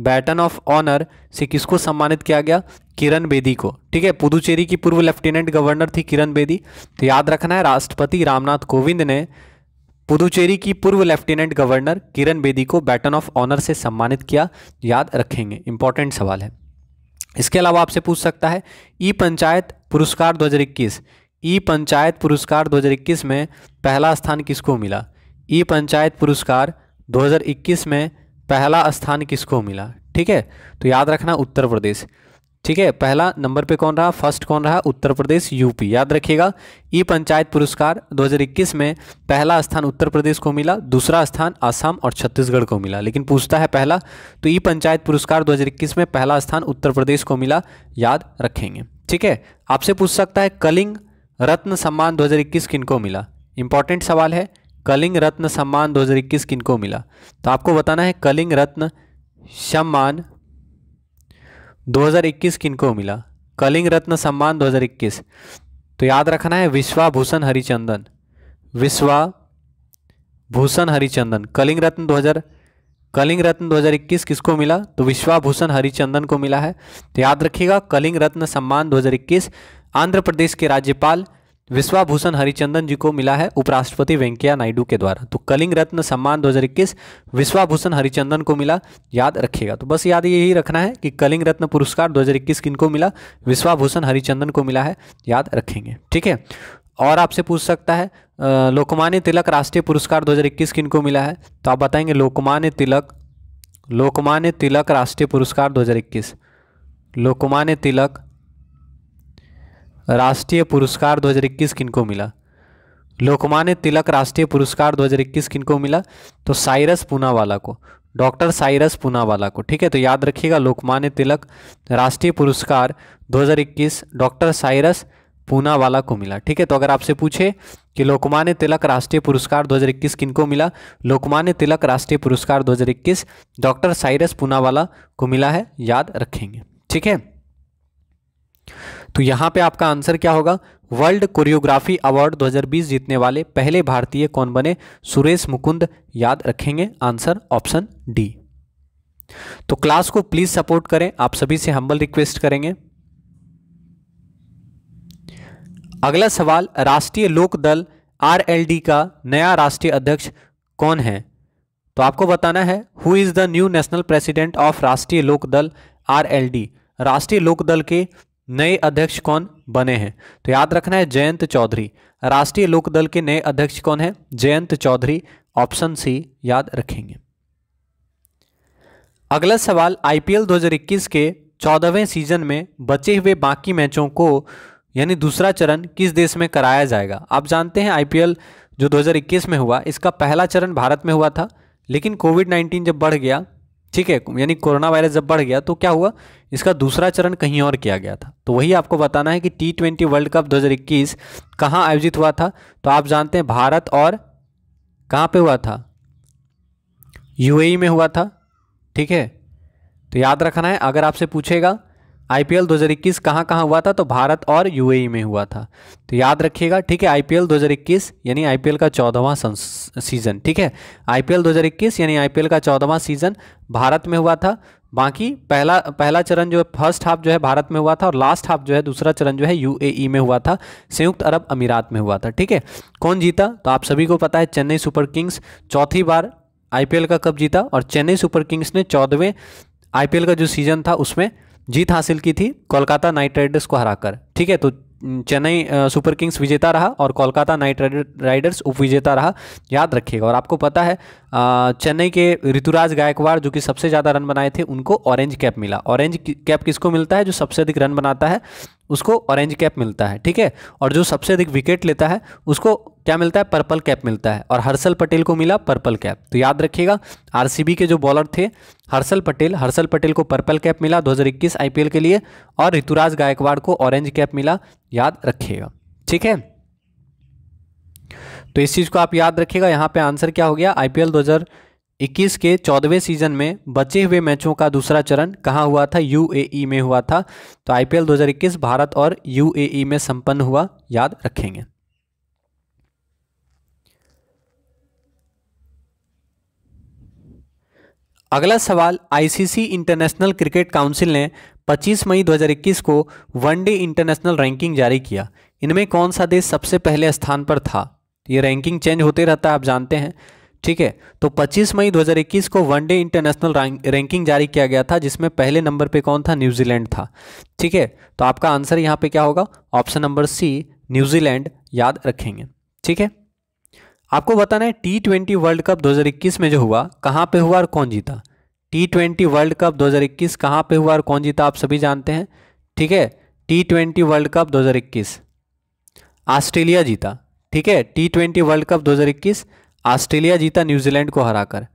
बैटन ऑफ ऑनर से किसको सम्मानित किया गया किरण बेदी को ठीक है पुदुचेरी की पूर्व लेफ्टिनेंट गवर्नर थी किरण बेदी तो याद रखना है राष्ट्रपति रामनाथ कोविंद ने पुदुचेरी की पूर्व लेफ्टिनेंट गवर्नर किरण बेदी को बैटन ऑफ ऑनर से सम्मानित किया याद रखेंगे इंपॉर्टेंट सवाल है इसके अलावा आपसे पूछ सकता है ई पंचायत पुरस्कार 2021 ई पंचायत पुरस्कार 2021 में पहला स्थान किसको मिला ई पंचायत पुरस्कार 2021 में पहला स्थान किसको मिला ठीक है तो याद रखना उत्तर प्रदेश ठीक है पहला नंबर पे कौन रहा फर्स्ट कौन रहा उत्तर प्रदेश यूपी याद रखिएगा ई पंचायत पुरस्कार 2021 में पहला स्थान उत्तर प्रदेश को मिला दूसरा स्थान आसाम और छत्तीसगढ़ को मिला लेकिन पूछता है पहला तो ई पंचायत पुरस्कार 2021 में पहला स्थान उत्तर प्रदेश को मिला याद रखेंगे ठीक है आपसे पूछ सकता है कलिंग रत्न सम्मान दो हज़ार मिला इंपॉर्टेंट सवाल है कलिंग रत्न सम्मान 2021 किनको मिला तो आपको बताना है कलिंग रत्न सम्मान 2021 किनको मिला कलिंग रत्न सम्मान 2021 तो याद रखना है विश्वाभूषण हरिचंदन विश्वा भूषण हरिचंदन कलिंग रत्न 2000 कलिंग रत्न 2021 किसको मिला तो विश्वाभूषण हरिचंदन को मिला है तो याद रखिएगा कलिंग रत्न सम्मान 2021 आंध्र प्रदेश के राज्यपाल विश्वाभूषण हरिचंदन जी को मिला है उपराष्ट्रपति वेंकैया नायडू के द्वारा तो कलिंग रत्न सम्मान 2021 विश्वाभूषण हरिचंदन को मिला याद रखिएगा तो बस याद यही रखना है कि कलिंग रत्न पुरस्कार 2021 किनको मिला विश्वाभूषण हरिचंदन को मिला है याद रखेंगे ठीक है और आपसे पूछ सकता है लोकमान्य तिलक राष्ट्रीय पुरस्कार दो किनको मिला है तो आप बताएंगे लोकमान्य तिलक लोकमान्य तिलक राष्ट्रीय पुरस्कार दो लोकमान्य तिलक राष्ट्रीय पुरस्कार 2021 किनको मिला लोकमान्य तिलक राष्ट्रीय पुरस्कार 2021 किनको मिला तो साइरस पूनावाला को डॉक्टर साइरस पूनावाला को ठीक है तो याद रखिएगा लोकमान्य तिलक राष्ट्रीय पुरस्कार 2021 डॉक्टर साइरस पूनावाला को मिला ठीक है तो अगर आपसे पूछे कि लोकमान्य तिलक राष्ट्रीय पुरस्कार 2021 किनको मिला लोकमान्य तिलक राष्ट्रीय पुरस्कार 2021 डॉक्टर साइरस पूनावाला को मिला है याद रखेंगे ठीक है तो यहां पे आपका आंसर क्या होगा वर्ल्ड कोरियोग्राफी अवार्ड 2020 जीतने वाले पहले भारतीय कौन बने सुरेश मुकुंद याद रखेंगे आंसर ऑप्शन डी तो क्लास को प्लीज सपोर्ट करें आप सभी से हम्बल रिक्वेस्ट करेंगे अगला सवाल राष्ट्रीय लोक दल आरएलडी का नया राष्ट्रीय अध्यक्ष कौन है तो आपको बताना है who is the new national president of Rashtriya Lok दल आरएलडी राष्ट्रीय लोक दल के नए अध्यक्ष कौन बने हैं तो याद रखना है जयंत चौधरी राष्ट्रीय लोकदल के नए अध्यक्ष कौन है जयंत चौधरी ऑप्शन सी याद रखेंगे अगला सवाल आईपीएल 2021 के चौदहवें सीजन में बचे हुए बाकी मैचों को यानी दूसरा चरण किस देश में कराया जाएगा आप जानते हैं आईपीएल जो 2021 में हुआ इसका पहला चरण भारत में हुआ था लेकिन कोविड 19 जब बढ़ गया ठीक है यानी कोरोना वायरस जब बढ़ गया तो क्या हुआ इसका दूसरा चरण कहीं और किया गया था तो वही आपको बताना है कि टी ट्वेंटी वर्ल्ड कप 2021 कहां आयोजित हुआ था तो आप जानते हैं भारत और कहां पे हुआ था यूएई e में हुआ था ठीक है तो याद रखना है अगर आपसे पूछेगा आई पी हज़ार इक्कीस कहाँ कहाँ हुआ था तो भारत और यू में हुआ था तो याद रखिएगा ठीक है आई हज़ार इक्कीस यानी एल का चौदहवां सीज़न ठीक है आई हज़ार इक्कीस यानी एल का चौदहवां सीज़न भारत में हुआ था बाकी पहला पहला चरण जो है फर्स्ट हाफ जो है भारत में हुआ था और लास्ट हाफ जो है दूसरा चरण जो है यू में हुआ था संयुक्त अरब अमीरात में हुआ था ठीक है कौन जीता तो आप सभी को पता है चेन्नई सुपर किंग्स चौथी बार आई का कप जीता और चेन्नई सुपर किंग्स ने चौदहवें आई का जो सीज़न था उसमें जीत हासिल की थी कोलकाता नाइट राइडर्स को हराकर ठीक है तो चेन्नई सुपर किंग्स विजेता रहा और कोलकाता नाइट राइडर्स उप विजेता रहा याद रखिएगा और आपको पता है चेन्नई के ऋतुराज गायकवाड़ जो कि सबसे ज़्यादा रन बनाए थे उनको ऑरेंज कैप मिला ऑरेंज कैप किसको मिलता है जो सबसे अधिक रन बनाता है उसको ऑरेंज कैप मिलता है ठीक है और जो सबसे अधिक विकेट लेता है उसको क्या मिलता है पर्पल कैप मिलता है और हर्षल पटेल को मिला पर्पल कैप तो याद रखिएगा आरसीबी के जो बॉलर थे हर्षल पटेल हर्षल पटेल को पर्पल कैप मिला 2021 आईपीएल के लिए और ऋतुराज गायकवाड़ को ऑरेंज कैप मिला याद रखिएगा ठीक है तो इस चीज़ को आप याद रखिएगा यहाँ पे आंसर क्या हो गया आईपीएल 2021 के चौदहवें सीजन में बचे हुए मैचों का दूसरा चरण कहाँ हुआ था यूएई e में हुआ था तो आईपीएल 2021 भारत और यूएई e में संपन्न हुआ याद रखेंगे अगला सवाल आईसीसी इंटरनेशनल क्रिकेट काउंसिल ने 25 मई 2021 को वनडे इंटरनेशनल रैंकिंग जारी किया इनमें कौन सा देश सबसे पहले स्थान पर था ये रैंकिंग चेंज होते रहता है आप जानते हैं ठीक है तो 25 मई 2021 को वनडे इंटरनेशनल रैंकिंग जारी किया गया था जिसमें पहले नंबर पे कौन था न्यूजीलैंड था ठीक है तो आपका आंसर यहाँ पे क्या होगा ऑप्शन नंबर सी न्यूजीलैंड याद रखेंगे ठीक है आपको बताना है टी ट्वेंटी वर्ल्ड कप 2021 में जो हुआ कहाँ पे हुआ और कौन जीता टी ट्वेंटी वर्ल्ड कप 2021 कहाँ पे हुआ और कौन जीता आप सभी जानते हैं ठीक है T twenty world cup 2021 Australia जीता ठीक है T twenty world cup 2021 Australia जीता न्यूजीलैंड को हराकर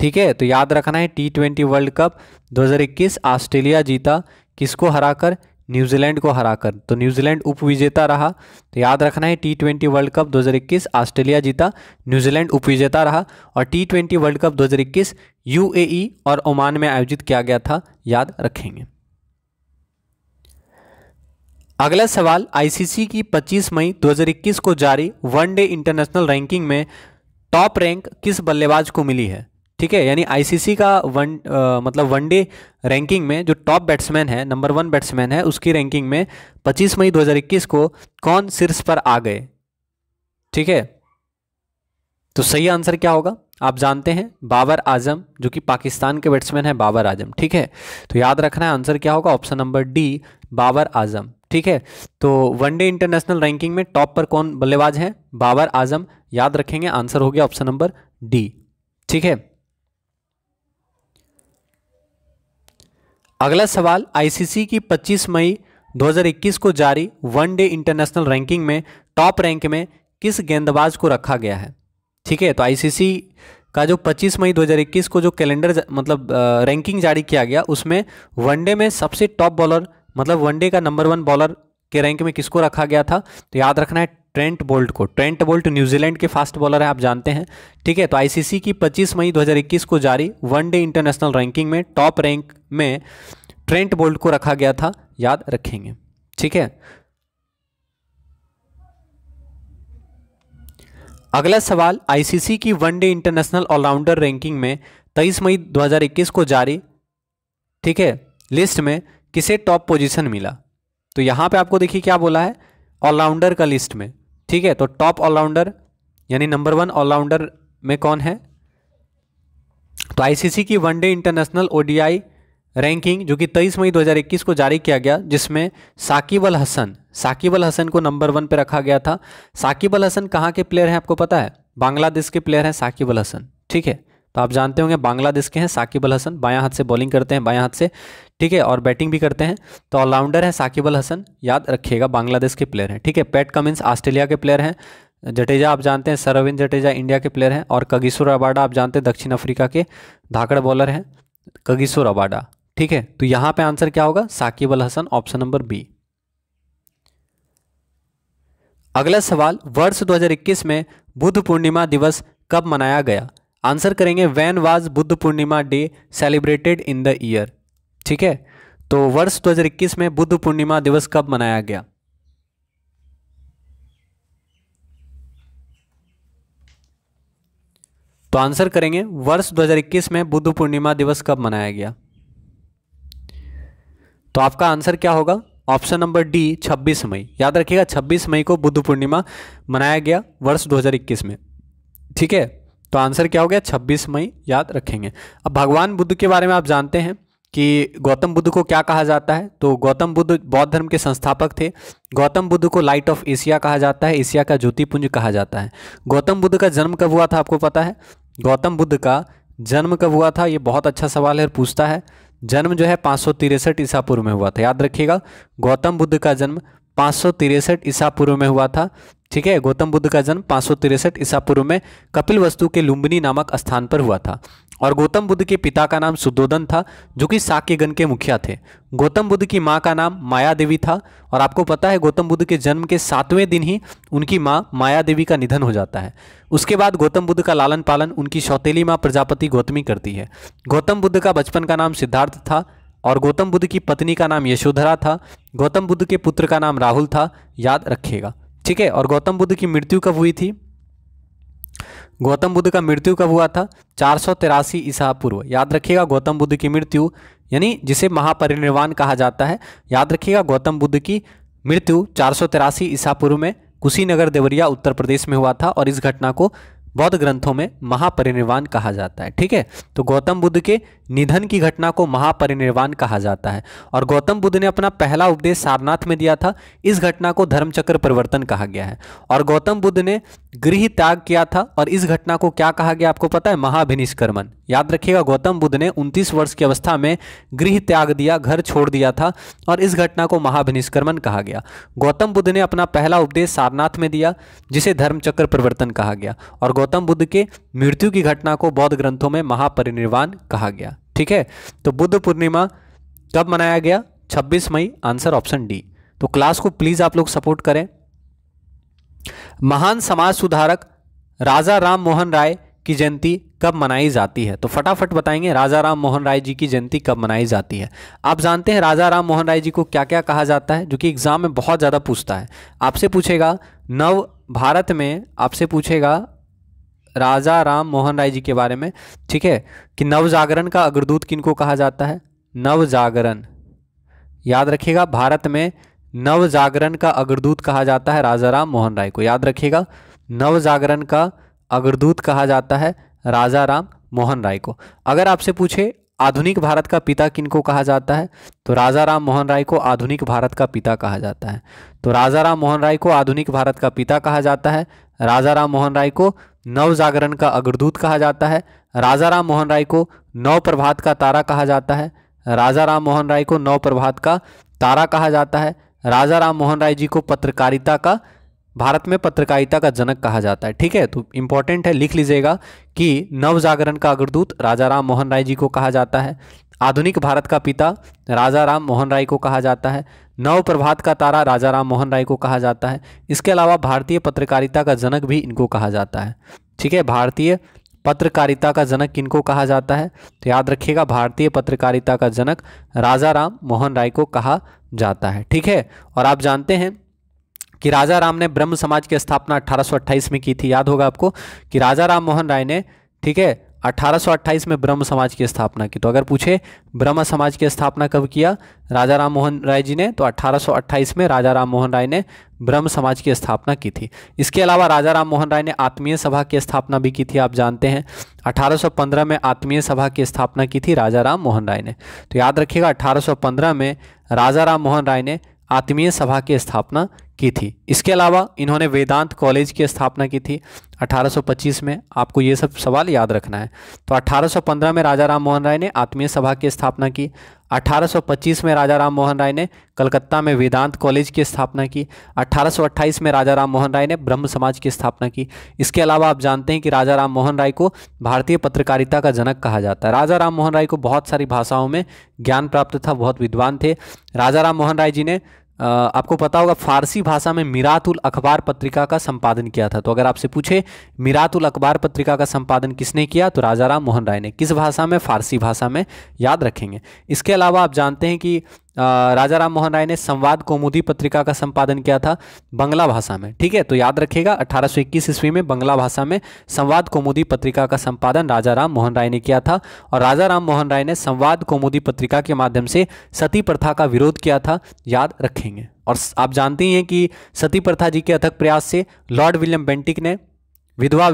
ठीक है तो याद रखना है T twenty world cup 2021 Australia जीता किसको हराकर न्यूजीलैंड को हराकर तो न्यूजीलैंड उपविजेता रहा तो याद रखना है T twenty world cup 2021 Australia जीता न्यूजीलैंड उपविजेता रहा और T twenty world cup 2021 UAE और ओमान में आयोजित किया गया था याद रखेंगे अगला सवाल आईसीसी की 25 मई 2021 को जारी वनडे इंटरनेशनल रैंकिंग में टॉप रैंक किस बल्लेबाज को मिली है ठीक है यानी आईसीसी का वन आ, मतलब वनडे रैंकिंग में जो टॉप बैट्समैन है नंबर वन बैट्समैन है उसकी रैंकिंग में 25 मई 2021 को कौन शीर्ष पर आ गए ठीक है तो सही आंसर क्या होगा आप जानते हैं बाबर आजम जो कि पाकिस्तान के बैट्समैन है बाबर आजम ठीक है तो याद रखना है आंसर क्या होगा option number D Babar Azam ठीक है तो वनडे इंटरनेशनल रैंकिंग में टॉप पर कौन बल्लेबाज हैं बाबर आजम याद रखेंगे आंसर हो गया ऑप्शन नंबर डी ठीक है अगला सवाल आईसीसी की 25 मई 2021 को जारी वन डे इंटरनेशनल रैंकिंग में टॉप रैंक में किस गेंदबाज को रखा गया है ठीक है तो आईसीसी का जो 25 मई 2021 को जो कैलेंडर मतलब रैंकिंग जारी किया गया उसमें वनडे में सबसे टॉप बॉलर मतलब वनडे का नंबर वन बॉलर के रैंक में किसको रखा गया था तो याद रखना है ट्रेंट बोल्ट को ट्रेंट बोल्ट न्यूजीलैंड के फास्ट बॉलर है आप जानते हैं ठीक है तो आईसीसी की 25 मई 2021 को जारी वनडे इंटरनेशनल रैंकिंग में टॉप रैंक में ट्रेंट बोल्ट को रखा गया था याद रखेंगे ठीक है अगला सवाल आईसीसी की वनडे इंटरनेशनल ऑलराउंडर रैंकिंग में 23 मई 2021 को जारी ठीक है लिस्ट में किसे टॉप पोजीशन मिला तो यहां पे आपको देखिए क्या बोला है ऑलराउंडर का लिस्ट में ठीक है तो टॉप ऑलराउंडर यानी नंबर वन ऑलराउंडर में कौन है तो आईसीसी की वनडे इंटरनेशनल ओडीआई रैंकिंग जो कि 23 मई 2021 को जारी किया गया जिसमें साकिब अल हसन साकिब अल हसन को नंबर वन पे रखा गया था साकिब अल हसन कहाँ के प्लेयर हैं आपको पता है बांग्लादेश के प्लेयर हैं साकिब अल हसन ठीक है तो आप जानते होंगे बांग्लादेश के हैं साकिब अल हसन बायां हाथ से बॉलिंग करते हैं बायां हाथ से ठीक है और बैटिंग भी करते हैं तो ऑलराउंडर है साकिब अल हसन याद रखिएगा बांग्लादेश के प्लेयर हैं ठीक है पैट कमिंस ऑस्ट्रेलिया के प्लेयर हैं जडेजा आप जानते हैं सरविंद जडेजा इंडिया के प्लेयर हैं और कगिसुर अबाडा आप जानते हैं दक्षिण अफ्रीका के धाकड़ बॉलर हैं कगिसुर अबाडा ठीक है तो यहाँ पर आंसर क्या होगा Shakib Al Hasan option number B अगला सवाल वर्ष 2021 में बुद्ध पूर्णिमा दिवस कब मनाया गया आंसर करेंगे when was Buddha Purnima day celebrated in the year ठीक है तो वर्ष 2021 में बुद्ध पूर्णिमा दिवस कब मनाया गया तो आंसर करेंगे वर्ष 2021 में बुद्ध पूर्णिमा दिवस कब मनाया गया तो आपका आंसर क्या होगा ऑप्शन नंबर डी 26 मई याद रखिएगा 26 मई को बुद्ध पूर्णिमा मनाया गया वर्ष 2021 में ठीक है तो आंसर क्या हो गया छब्बीस मई याद रखेंगे अब भगवान बुद्ध के बारे में आप जानते हैं कि गौतम बुद्ध को क्या कहा जाता है तो गौतम बुद्ध बौद्ध धर्म के संस्थापक थे गौतम बुद्ध को लाइट ऑफ एशिया कहा जाता है एशिया का ज्योतिपुंज कहा जाता है गौतम बुद्ध का जन्म कब हुआ था आपको पता है गौतम बुद्ध का जन्म कब हुआ था ये बहुत अच्छा सवाल है और पूछता है जन्म जो है पाँच सौ तिरसठ ईसा पूर्व में हुआ था याद रखिएगा गौतम बुद्ध का जन्म पाँच सौ तिरसठ ईसा पूर्व में हुआ था ठीक है गौतम बुद्ध का जन्म पाँच सौ तिरसठ ईसा पूर्व में कपिल वस्तु के लुम्बिनी नामक स्थान पर हुआ था और गौतम बुद्ध के पिता का नाम सुदोधन था जो कि साक्यगण के मुखिया थे गौतम बुद्ध की माँ का नाम माया देवी था और आपको पता है गौतम बुद्ध के जन्म के सातवें दिन ही उनकी माँ माया देवी का निधन हो जाता है उसके बाद गौतम बुद्ध का लालन पालन उनकी सौतेली माँ प्रजापति गौतमी करती है गौतम बुद्ध का बचपन का नाम सिद्धार्थ था और गौतम बुद्ध की पत्नी का नाम यशोधरा था गौतम बुद्ध के पुत्र का नाम राहुल था याद रखिएगा ठीक है और गौतम बुद्ध की मृत्यु कब हुई थी गौतम बुद्ध का मृत्यु कब हुआ था चार सौ तिरासी ईसा पूर्व याद रखिएगा गौतम बुद्ध की मृत्यु यानी जिसे महापरिनिर्वाण कहा जाता है याद रखिएगा गौतम बुद्ध की मृत्यु चार सौ तिरासी ईसा पूर्व में कुशीनगर देवरिया उत्तर प्रदेश में हुआ था और इस घटना को बौद्ध ग्रंथों में महापरिनिर्वाण कहा जाता है ठीक है तो गौतम बुद्ध के निधन की घटना को महापरिनिर्वाण कहा जाता है और गौतम बुद्ध ने अपना पहला उपदेश सारनाथ में दिया था इस घटना को धर्मचक्र परिवर्तन कहा गया है और गौतम बुद्ध ने गृह त्याग किया था और इस घटना को क्या कहा गया आपको पता है महाभिनिष्क्रमण याद रखिएगा गौतम बुद्ध ने उनतीस वर्ष की अवस्था में गृह त्याग दिया घर छोड़ दिया था और इस घटना को महाभिनिष्क्रमण कहा गया गौतम बुद्ध ने अपना पहला उपदेश सारनाथ में दिया जिसे धर्मचक्र परिवर्तन कहा गया और गौतम बुद्ध के मृत्यु की घटना को बौद्ध ग्रंथों में महापरिनिर्वाण कहा गया ठीक है तो बुद्ध पूर्णिमा कब मनाया गया 26 मई आंसर ऑप्शन डी तो क्लास को प्लीज आप लोग सपोर्ट करें महान समाज सुधारक राजा राम मोहन राय की जयंती कब मनाई जाती है तो फटाफट बताएंगे राजा राम मोहन राय जी की जयंती कब मनाई जाती है आप जानते हैं राजा राम मोहन राय जी को क्या क्या कहा जाता है जो कि एग्जाम में बहुत ज़्यादा पूछता है आपसे पूछेगा नव भारत में आपसे पूछेगा राजा राम मोहन राय जी के बारे में ठीक है कि नवजागरण का अग्रदूत किनको कहा जाता है नवजागरण याद रखिएगा भारत में नवजागरण का अग्रदूत कहा जाता है राजा राम मोहन राय को याद रखिएगा नवजागरण का अग्रदूत कहा जाता है राजा राम मोहन राय को अगर आपसे पूछे आधुनिक भारत का पिता किनको कहा जाता है तो राजा राम मोहन राय को आधुनिक भारत का पिता कहा जाता है तो राजा राम मोहन राय को आधुनिक भारत का पिता कहा जाता है राजा राम मोहन राय को नव जागरण का अग्रदूत कहा जाता है राजा राम मोहन राय को नव प्रभात का तारा कहा जाता है राजा राम मोहन राय को नव प्रभात का तारा कहा जाता है राजा राम मोहन राय जी को पत्रकारिता का भारत में पत्रकारिता का जनक कहा जाता है ठीक है तो इम्पॉर्टेंट है लिख लीजिएगा कि नव जागरण का अग्रदूत राजा राम मोहन राय जी को कहा जाता है आधुनिक भारत का पिता राजा राम मोहन राय को कहा जाता है नव प्रभात का तारा राजा राम मोहन राय को कहा जाता है इसके अलावा भारतीय पत्रकारिता का जनक भी इनको कहा जाता है ठीक है भारतीय पत्रकारिता का जनक किनको कहा जाता है तो याद रखिएगा भारतीय पत्रकारिता का जनक राजा राम मोहन राय को कहा जाता है ठीक है और आप जानते हैं कि राजा राम ने ब्रह्म समाज की स्थापना अठारह में की थी याद होगा आपको कि राजा राम मोहन राय ने ठीक है 1828 में ब्रह्म समाज की स्थापना की तो अगर पूछे ब्रह्म समाज की स्थापना कब किया राजा राम मोहन राय जी ने तो 1828 में राजा राम मोहन राय ने ब्रह्म समाज की स्थापना की थी इसके अलावा राजा राम मोहन राय ने आत्मीय सभा की स्थापना भी की थी आप जानते हैं 1815 में आत्मीय सभा की स्थापना की थी राजा राम मोहन राय ने तो याद रखिएगा अठारह में राजा राम मोहन राय ने आत्मीय सभा की स्थापना की थी इसके अलावा इन्होंने वेदांत कॉलेज की स्थापना की थी 1825 में आपको ये सब सवाल याद रखना है तो 1815 में राजा राम मोहन राय ने आत्मीय सभा की स्थापना की 1825 में राजा राम मोहन राय ने कलकत्ता में वेदांत कॉलेज की स्थापना की 1828 में राजा राम मोहन राय ने ब्रह्म समाज की स्थापना की इसके अलावा आप जानते हैं कि राजा राम मोहन राय को भारतीय पत्रकारिता का जनक कहा जाता है राजा राम मोहन राय को बहुत सारी भाषाओं में ज्ञान प्राप्त था बहुत विद्वान थे राजा राम मोहन राय जी ने आपको पता होगा फारसी भाषा में मिरातुल अखबार पत्रिका का संपादन किया था तो अगर आपसे पूछे मिरातुल अखबार पत्रिका का संपादन किसने किया तो राजा राम मोहन राय ने किस भाषा में फारसी भाषा में याद रखेंगे इसके अलावा आप जानते हैं कि राजा राम मोहन राय ने संवाद कौमुदी पत्रिका का संपादन किया था बंगला भाषा में ठीक है तो याद रखिएगा 1821 ईस्वी में बंगला भाषा में संवाद कौमुदी पत्रिका का संपादन राजा राम मोहन राय ने किया था और राजा राम मोहन राय ने संवाद कौमुदी पत्रिका के माध्यम से सती प्रथा का विरोध किया था याद रखेंगे और आप जानते ही हैं कि सती प्रथा जी के अथक प्रयास से लॉर्ड विलियम बेंटिक ने विधवा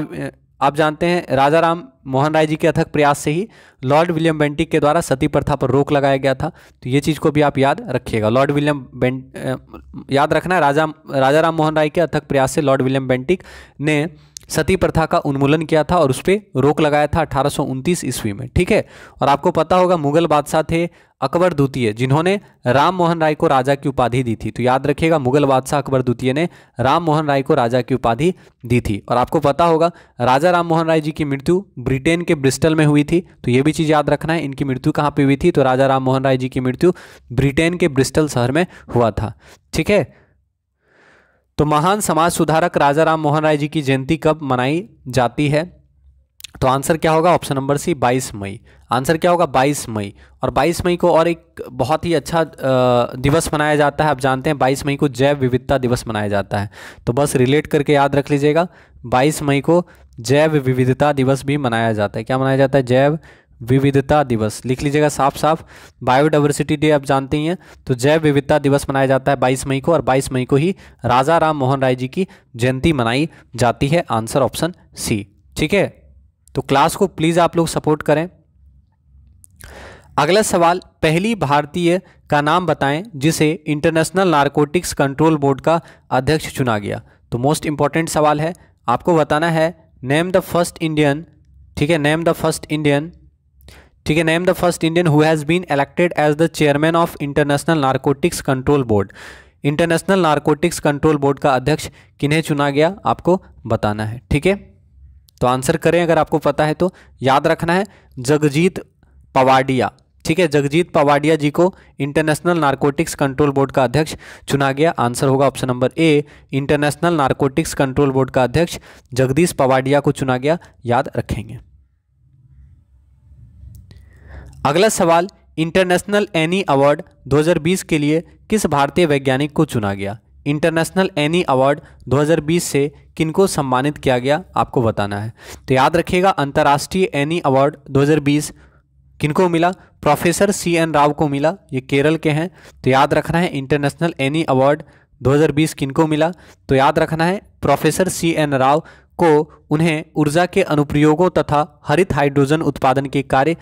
आप जानते हैं राजा राम मोहन राय जी के अथक प्रयास से ही लॉर्ड विलियम बेंटिक के द्वारा सती प्रथा पर रोक लगाया गया था तो ये चीज़ को भी आप याद रखिएगा लॉर्ड विलियम बेंट याद रखना है राजा राजा राम मोहन राय के अथक प्रयास से लॉर्ड विलियम बेंटिक ने सती प्रथा का उन्मूलन किया था और उस पर रोक लगाया था अठारह ईस्वी में ठीक है और आपको पता होगा मुगल बादशाह थे अकबर द्वितीय जिन्होंने राम मोहन राय को राजा की उपाधि दी थी तो याद रखिएगा मुगल बादशाह अकबर द्वितीय ने राम मोहन राय को राजा की उपाधि दी थी और आपको पता होगा राजा राम मोहन राय जी की मृत्यु ब्रिटेन के ब्रिस्टल में हुई थी तो ये भी चीज़ याद रखना है इनकी मृत्यु कहाँ पर हुई थी तो राजा राम मोहन राय जी की मृत्यु ब्रिटेन के ब्रिस्टल शहर में हुआ था ठीक है तो महान समाज सुधारक राजा राम मोहन राय जी की जयंती कब मनाई जाती है तो आंसर क्या होगा ऑप्शन नंबर सी 22 मई आंसर क्या होगा 22 मई और 22 मई को और एक बहुत ही अच्छा दिवस मनाया जाता है आप जानते हैं 22 मई को जैव विविधता दिवस मनाया जाता है तो बस रिलेट करके याद रख लीजिएगा 22 मई को जैव विविधता दिवस भी मनाया जाता है क्या मनाया जाता है जैव विविधता दिवस लिख लीजिएगा साफ साफ बायोडाइवर्सिटी डे आप जानते ही हैं तो जैव विविधता दिवस मनाया जाता है 22 मई को और 22 मई को ही राजा राम मोहन राय जी की जयंती मनाई जाती है आंसर ऑप्शन सी ठीक है तो क्लास को प्लीज़ आप लोग सपोर्ट करें अगला सवाल पहली भारतीय का नाम बताएं जिसे इंटरनेशनल नारकोटिक्स कंट्रोल बोर्ड का अध्यक्ष चुना गया तो मोस्ट इंपॉर्टेंट सवाल है आपको बताना है नेम द फर्स्ट इंडियन ठीक है नेम द फर्स्ट इंडियन ठीक है name the first Indian who has been elected as the chairman of international narcotics control board international narcotics control board का अध्यक्ष किन्हें चुना गया आपको बताना है ठीक है तो आंसर करें अगर आपको पता है तो याद रखना है जगजीत पवाडिया ठीक है जगजीत पवाडिया जी को इंटरनेशनल नार्कोटिक्स कंट्रोल बोर्ड का अध्यक्ष चुना गया आंसर होगा option number A international narcotics control board का अध्यक्ष जगदीश पवाडिया को चुना गया याद रखेंगे अगला सवाल इंटरनेशनल एनी अवार्ड 2020 के लिए किस भारतीय वैज्ञानिक को चुना गया इंटरनेशनल एनी अवार्ड 2020 से किनको सम्मानित किया गया आपको बताना है तो याद रखिएगा अंतर्राष्ट्रीय एनी अवार्ड 2020 किनको मिला प्रोफेसर सी एन राव को मिला ये केरल के हैं तो याद रखना है इंटरनेशनल एनी अवार्ड 2020 किनको मिला तो याद रखना है प्रोफेसर सी एन राव को उन्हें ऊर्जा के अनुप्रयोगों तथा हरित हाइड्रोजन उत्पादन के कार्य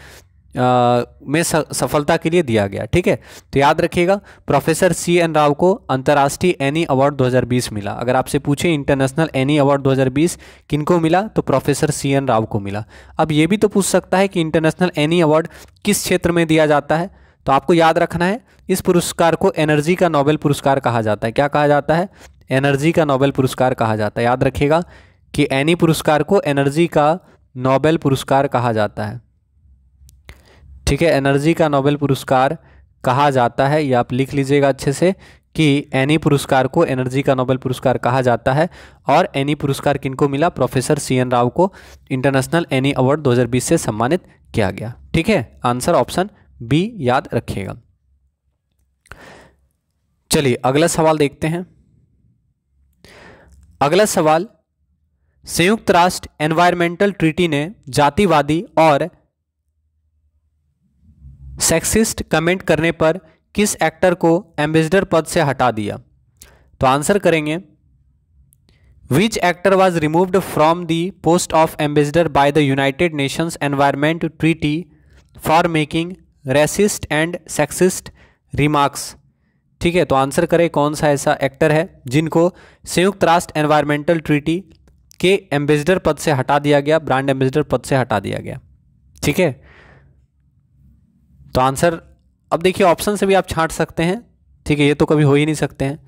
में सफलता के लिए दिया गया ठीक है तो याद रखिएगा प्रोफेसर सी एन राव को अंतर्राष्ट्रीय एनी अवार्ड 2020 मिला अगर आपसे पूछे इंटरनेशनल एनी अवार्ड 2020 किनको मिला तो प्रोफेसर सी एन राव को मिला अब ये भी तो पूछ सकता है कि इंटरनेशनल एनी अवार्ड किस क्षेत्र में दिया जाता है तो आपको याद रखना है इस पुरस्कार को एनर्जी का नोबेल पुरस्कार कहा जाता है क्या कहा जाता है एनर्जी का नोबेल पुरस्कार कहा जाता है याद रखिएगा कि एनी पुरस्कार को एनर्जी का नोबेल पुरस्कार कहा जाता है ठीक है एनर्जी का नोबेल पुरस्कार कहा जाता है या आप लिख लीजिएगा अच्छे से कि एनी पुरस्कार को एनर्जी का नोबेल पुरस्कार कहा जाता है और एनी पुरस्कार किनको मिला प्रोफेसर सी एन राव को इंटरनेशनल एनी अवार्ड 2020 से सम्मानित किया गया ठीक है आंसर ऑप्शन बी याद रखिएगा चलिए अगला सवाल देखते हैं अगला सवाल संयुक्त राष्ट्र एनवायरमेंटल ट्रीटी ने जातिवादी और सेक्सिस्ट कमेंट करने पर किस एक्टर को एम्बेसडर पद से हटा दिया तो आंसर करेंगे which actor was removed from the post of ambassador by the United Nations environment treaty for making racist and sexist remarks ठीक है तो आंसर करें कौन सा ऐसा एक्टर है जिनको संयुक्त राष्ट्र एनवायरमेंटल ट्रीटी के एम्बेसडर पद से हटा दिया गया ब्रांड एम्बेसडर पद से हटा दिया गया ठीक है तो आंसर अब देखिए ऑप्शन से भी आप छांट सकते हैं ठीक है ये तो कभी हो ही नहीं सकते हैं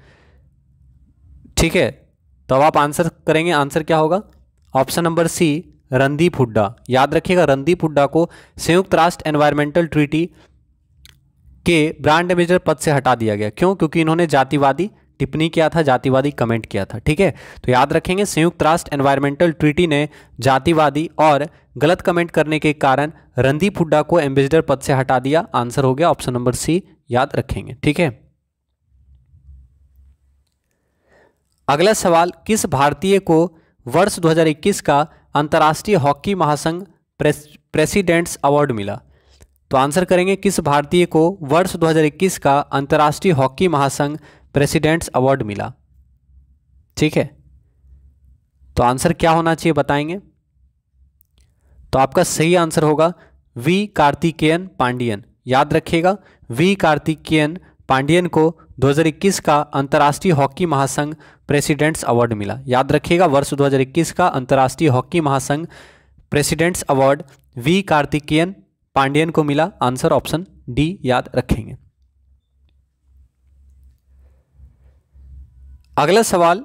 ठीक है तो अब आप आंसर करेंगे आंसर क्या होगा option number C Randeep Hooda याद रखिएगा रणदीप हुड्डा को संयुक्त राष्ट्र एनवायरमेंटल ट्रीटी के ब्रांड एम्बेसडर पद से हटा दिया गया क्यों क्योंकि इन्होंने जातिवादी टिप्पणी किया था जातिवादी कमेंट किया था ठीक है तो याद रखेंगे संयुक्त राष्ट्र एनवायरमेंटल ट्रीटी ने जातिवादी और गलत कमेंट करने के कारण रणदीप हुड्डा को एम्बेसडर पद से हटा दिया आंसर हो गया ऑप्शन नंबर सी याद रखेंगे ठीक है अगला सवाल किस भारतीय को वर्ष 2021 तो का अंतर्राष्ट्रीय हॉकी महासंघ प्रेसिडेंट्स अवार्ड मिला तो आंसर करेंगे किस भारतीय को वर्ष 2021 का अंतर्राष्ट्रीय हॉकी महासंघ प्रेसिडेंट्स अवार्ड मिला ठीक है तो आंसर क्या होना चाहिए बताएंगे तो आपका सही आंसर होगा वी कार्तिकेयन पांडियन याद रखिएगा वी कार्तिकेयन पांडियन को 2021 का अंतर्राष्ट्रीय हॉकी महासंघ प्रेसिडेंट्स अवार्ड मिला याद रखिएगा वर्ष 2021 का अंतर्राष्ट्रीय हॉकी महासंघ president's award V Karthikeyan Pandian को मिला आंसर ऑप्शन डी याद रखेंगे अगला सवाल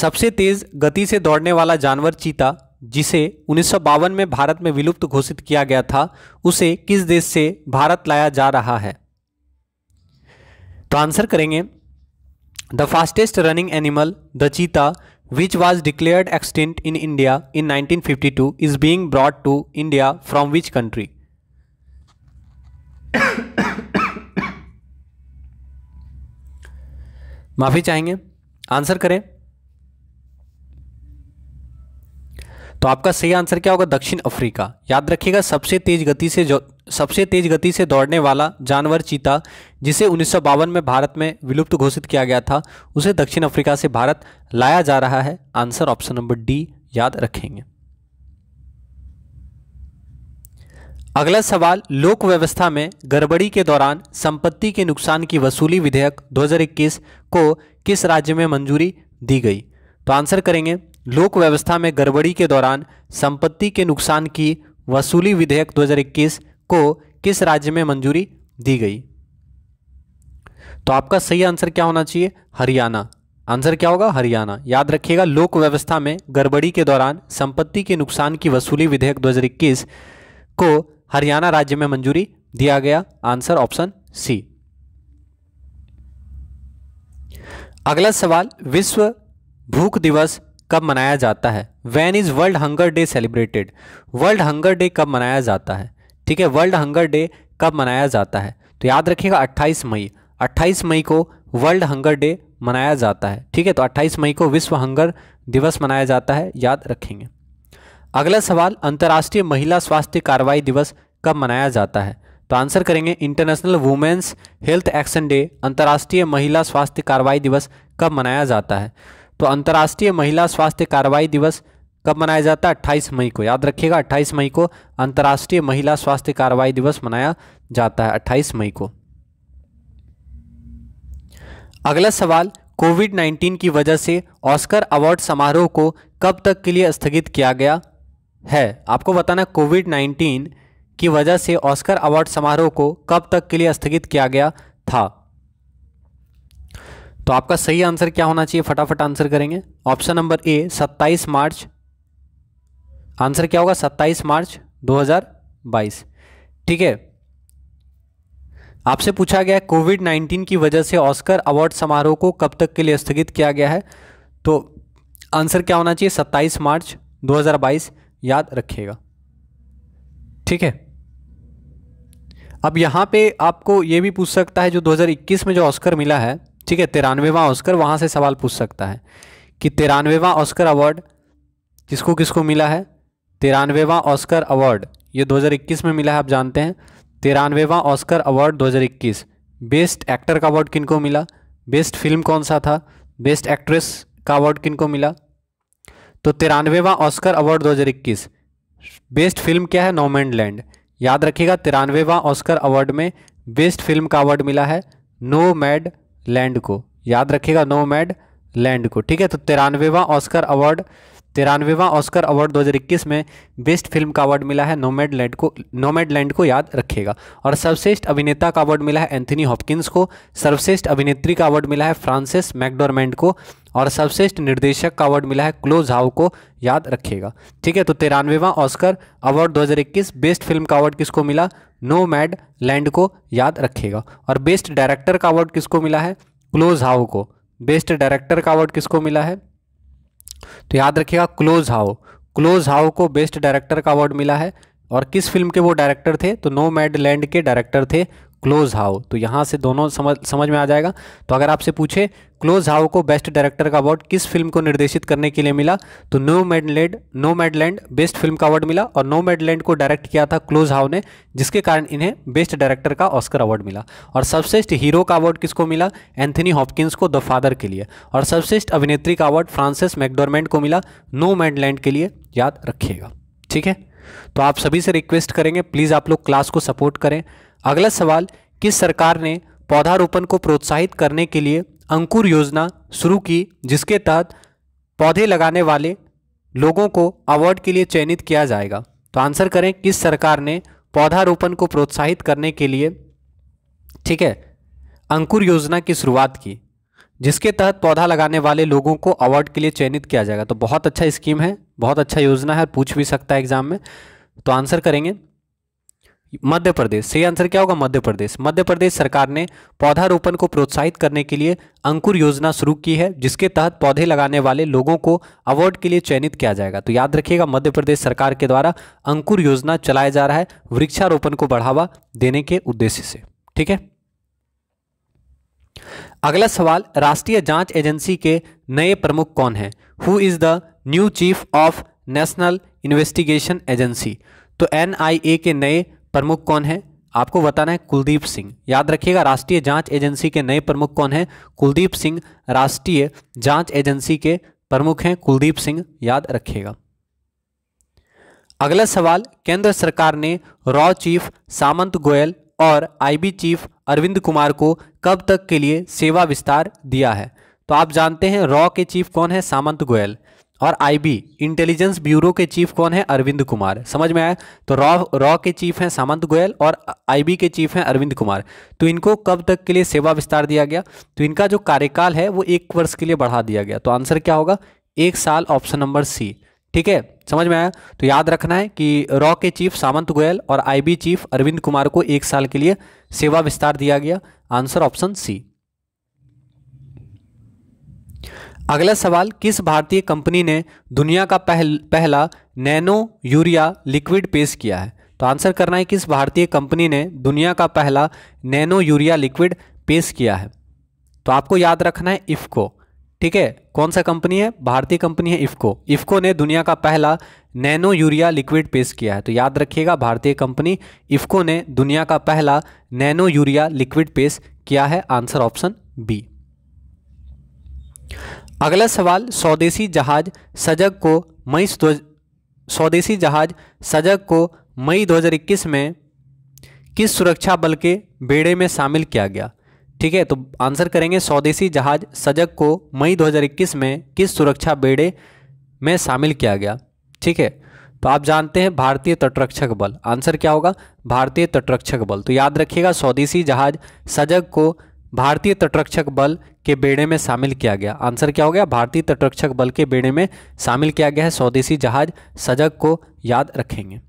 सबसे तेज गति से दौड़ने वाला जानवर चीता जिसे उन्नीस में भारत में विलुप्त घोषित किया गया था उसे किस देश से भारत लाया जा रहा है तो आंसर करेंगे the fastest running animal the cheetah which was declared extinct in India in 1952 is being brought to India from which country माफी चाहेंगे आंसर करें तो आपका सही आंसर क्या होगा दक्षिण अफ्रीका याद रखिएगा सबसे तेज गति से जो सबसे तेज गति से दौड़ने वाला जानवर चीता जिसे उन्नीस में भारत में विलुप्त घोषित किया गया था उसे दक्षिण अफ्रीका से भारत लाया जा रहा है आंसर ऑप्शन नंबर डी याद रखेंगे अगला सवाल लोक व्यवस्था में गड़बड़ी के दौरान संपत्ति के नुकसान की वसूली विधेयक 2021 को किस राज्य में मंजूरी दी गई तो आंसर करेंगे लोक व्यवस्था में गड़बड़ी के दौरान संपत्ति के नुकसान की वसूली विधेयक 2021 को किस राज्य में मंजूरी दी गई तो आपका सही आंसर क्या होना चाहिए हरियाणा आंसर क्या होगा हरियाणा याद रखिएगा लोक व्यवस्था में गड़बड़ी के दौरान संपत्ति के नुकसान की वसूली विधेयक 2021 को हरियाणा राज्य में मंजूरी दिया गया आंसर ऑप्शन सी अगला सवाल विश्व भूख दिवस कब मनाया जाता है when is world hunger day celebrated world hunger day कब मनाया जाता है ठीक है वर्ल्ड हंगर डे कब मनाया जाता है तो याद रखिएगा 28 मई 28 मई को वर्ल्ड हंगर डे मनाया जाता है ठीक है तो 28 मई को विश्व हंगर दिवस मनाया जाता है याद रखेंगे अगला सवाल अंतर्राष्ट्रीय महिला स्वास्थ्य कार्रवाई दिवस कब मनाया जाता है तो आंसर करेंगे international women's health action day अंतर्राष्ट्रीय महिला स्वास्थ्य कार्रवाई दिवस कब मनाया जाता है तो अंतर्राष्ट्रीय महिला स्वास्थ्य कार्रवाई दिवस कब मनाया जाता है अट्ठाईस मई को याद रखिएगा अट्ठाईस मई को अंतर्राष्ट्रीय महिला स्वास्थ्य कार्रवाई दिवस मनाया जाता है अट्ठाईस मई को अगला सवाल कोविड 19 की वजह से ऑस्कर अवार्ड समारोह को कब तक के लिए स्थगित किया गया है आपको बताना कोविड 19 की वजह से ऑस्कर अवार्ड समारोह को कब तक के लिए स्थगित किया गया था तो आपका सही आंसर क्या होना चाहिए फटाफट आंसर करेंगे ऑप्शन नंबर ए 27 मार्च आंसर क्या होगा 27 मार्च 2022 ठीक है आपसे पूछा गया कोविड 19 की वजह से ऑस्कर अवार्ड समारोह को कब तक के लिए स्थगित किया गया है तो आंसर क्या होना चाहिए 27 मार्च 2022 याद रखिएगा ठीक है अब यहां पे आपको यह भी पूछ सकता है जो 2021 में जो ऑस्कर मिला है ठीक है तिरानवेवा ऑस्कर वहां से सवाल पूछ सकता है कि तिरानवेवा ऑस्कर अवार्ड किसको किसको मिला है तिरानवेवा ऑस्कर अवार्ड ये 2021 में मिला है आप जानते हैं तिरानवेवा ऑस्कर अवार्ड 2021 बेस्ट एक्टर का अवार्ड किनको मिला बेस्ट फिल्म कौन सा था बेस्ट एक्ट्रेस का अवार्ड किनको मिला तो तिरानवेवा ऑस्कर अवार्ड 2021 बेस्ट फिल्म क्या है लैंड याद रखिएगा तिरानवेवा ऑस्कर अवार्ड में बेस्ट फिल्म का अवार्ड मिला है नो मैड लैंड को याद रखिएगा नोमैड लैंड को ठीक है तो तिरानवेवा ऑस्कर अवार्ड तिरानवेवा ऑस्कर अवार्ड 2021 में बेस्ट फिल्म का अवार्ड मिला है नोमेड लैंड को नोमेड लैंड को याद रखेगा और सर्वश्रेष्ठ अभिनेता का अवार्ड मिला है एंथनी हॉपकिंस को सर्वश्रेष्ठ अभिनेत्री का अवार्ड मिला है फ्रांसिस मैकडोरमेंट को और सर्वश्रेष्ठ निर्देशक का अवार्ड मिला है क्लोज हाउ को याद रखेगा ठीक है तो तिरानवेवा ऑस्कर अवार्ड 2021 बेस्ट फिल्म का अवार्ड किसको मिला नो मैड लैंड को याद रखेगा और बेस्ट डायरेक्टर का अवार्ड किसको मिला है क्लोज हाउ को बेस्ट डायरेक्टर का अवार्ड किसको मिला है तो याद रखिएगा क्लोज हाउ क्लोज हाउ को बेस्ट डायरेक्टर का अवार्ड मिला है और किस फिल्म के वो डायरेक्टर थे तो नो मैड लैंड के डायरेक्टर थे क्लोज हाउ तो यहाँ से दोनों समझ समझ में आ जाएगा तो अगर आपसे पूछे क्लोज हाउ को बेस्ट डायरेक्टर का अवार्ड किस फिल्म को निर्देशित करने के लिए मिला तो Nomadland Nomadland best film का अवार्ड मिला और नो मेडलैंड को डायरेक्ट किया था क्लोज हाउ ने जिसके कारण इन्हें बेस्ट डायरेक्टर का ऑस्कर अवार्ड मिला और सर्वश्रेष्ठ हीरो का अवार्ड किसको मिला एंथनी हॉपकिंस को द फादर के लिए और सर्वश्रेष्ठ अभिनेत्री का अवार्ड फ्रांसिस मैकडोरमेंट को मिला नो मेडलैंड के लिए याद रखिएगा ठीक है तो आप सभी से रिक्वेस्ट करेंगे प्लीज़ आप लोग क्लास को सपोर्ट करें अगला सवाल किस सरकार ने पौधारोपण को प्रोत्साहित करने के लिए अंकुर योजना शुरू की जिसके तहत पौधे लगाने वाले लोगों को अवार्ड के लिए चयनित किया जाएगा तो आंसर करें किस सरकार ने पौधारोपण को प्रोत्साहित करने के लिए ठीक है अंकुर योजना की शुरुआत की जिसके तहत पौधा लगाने वाले लोगों को अवार्ड के लिए चयनित किया जाएगा तो बहुत अच्छा स्कीम है बहुत अच्छा योजना है पूछ भी सकता है एग्जाम में तो आंसर करेंगे मध्य प्रदेश सही आंसर क्या होगा मध्य प्रदेश मध्य प्रदेश सरकार ने पौधारोपण को प्रोत्साहित करने के लिए अंकुर योजना शुरू की है जिसके तहत पौधे लगाने वाले लोगों को अवार्ड के लिए चयनित किया जाएगा तो याद रखिएगा मध्य प्रदेश सरकार के द्वारा अंकुर योजना चलाया जा रहा है वृक्षारोपण को बढ़ावा देने के उद्देश्य से ठीक है अगला सवाल राष्ट्रीय जांच एजेंसी के नए प्रमुख कौन है who is the new chief of national investigation agency तो एन के नए प्रमुख कौन है आपको बताना है कुलदीप सिंह याद रखिएगा राष्ट्रीय जांच एजेंसी के नए प्रमुख कौन है कुलदीप सिंह राष्ट्रीय जांच एजेंसी के प्रमुख हैं कुलदीप सिंह याद रखिएगा अगला सवाल केंद्र सरकार ने रॉ चीफ सामंत गोयल और आईबी चीफ अरविंद कुमार को कब तक के लिए सेवा विस्तार दिया है तो आप जानते हैं रॉ के चीफ कौन है सामंत गोयल और आईबी इंटेलिजेंस ब्यूरो के चीफ कौन है अरविंद कुमार समझ में आया तो रॉ रॉ के चीफ हैं सामंत गोयल और आईबी के चीफ हैं अरविंद कुमार तो इनको कब तक के लिए सेवा विस्तार दिया गया तो इनका जो कार्यकाल है वो एक वर्ष के लिए बढ़ा दिया गया तो आंसर क्या होगा एक साल ऑप्शन नंबर सी ठीक है समझ में आया तो याद रखना है कि रॉ के चीफ सामंत गोयल और आई चीफ अरविंद कुमार को एक साल के लिए सेवा विस्तार दिया गया आंसर ऑप्शन सी अगला सवाल किस भारतीय कंपनी ने दुनिया का पहल पहला नैनो यूरिया लिक्विड पेश किया है तो आंसर करना है किस भारतीय कंपनी ने दुनिया का पहला नैनो यूरिया लिक्विड पेश किया है तो आपको याद रखना है इफ़को ठीक है कौन सा कंपनी है भारतीय कंपनी है इफ़को इफ़को ने दुनिया का पहला नैनो यूरिया लिक्विड पेश किया है तो याद रखिएगा भारतीय कंपनी इफ़को ने दुनिया का पहला नैनो यूरिया लिक्विड पेश किया है आंसर ऑप्शन बी अगला सवाल स्वदेशी जहाज सजग को मई स्वदेशी जहाज सजग को मई 2021 में किस सुरक्षा बल के बेड़े में शामिल किया गया ठीक है तो आंसर करेंगे स्वदेशी जहाज सजग को मई 2021 में किस सुरक्षा बेड़े में शामिल किया गया ठीक है तो आप जानते हैं भारतीय तटरक्षक बल आंसर क्या होगा भारतीय तटरक्षक बल तो याद रखिएगा स्वदेशी जहाज सजग को भारतीय तटरक्षक बल के बेड़े में शामिल किया गया आंसर क्या हो गया भारतीय तटरक्षक बल के बेड़े में शामिल किया गया है स्वदेशी जहाज सजग को याद रखेंगे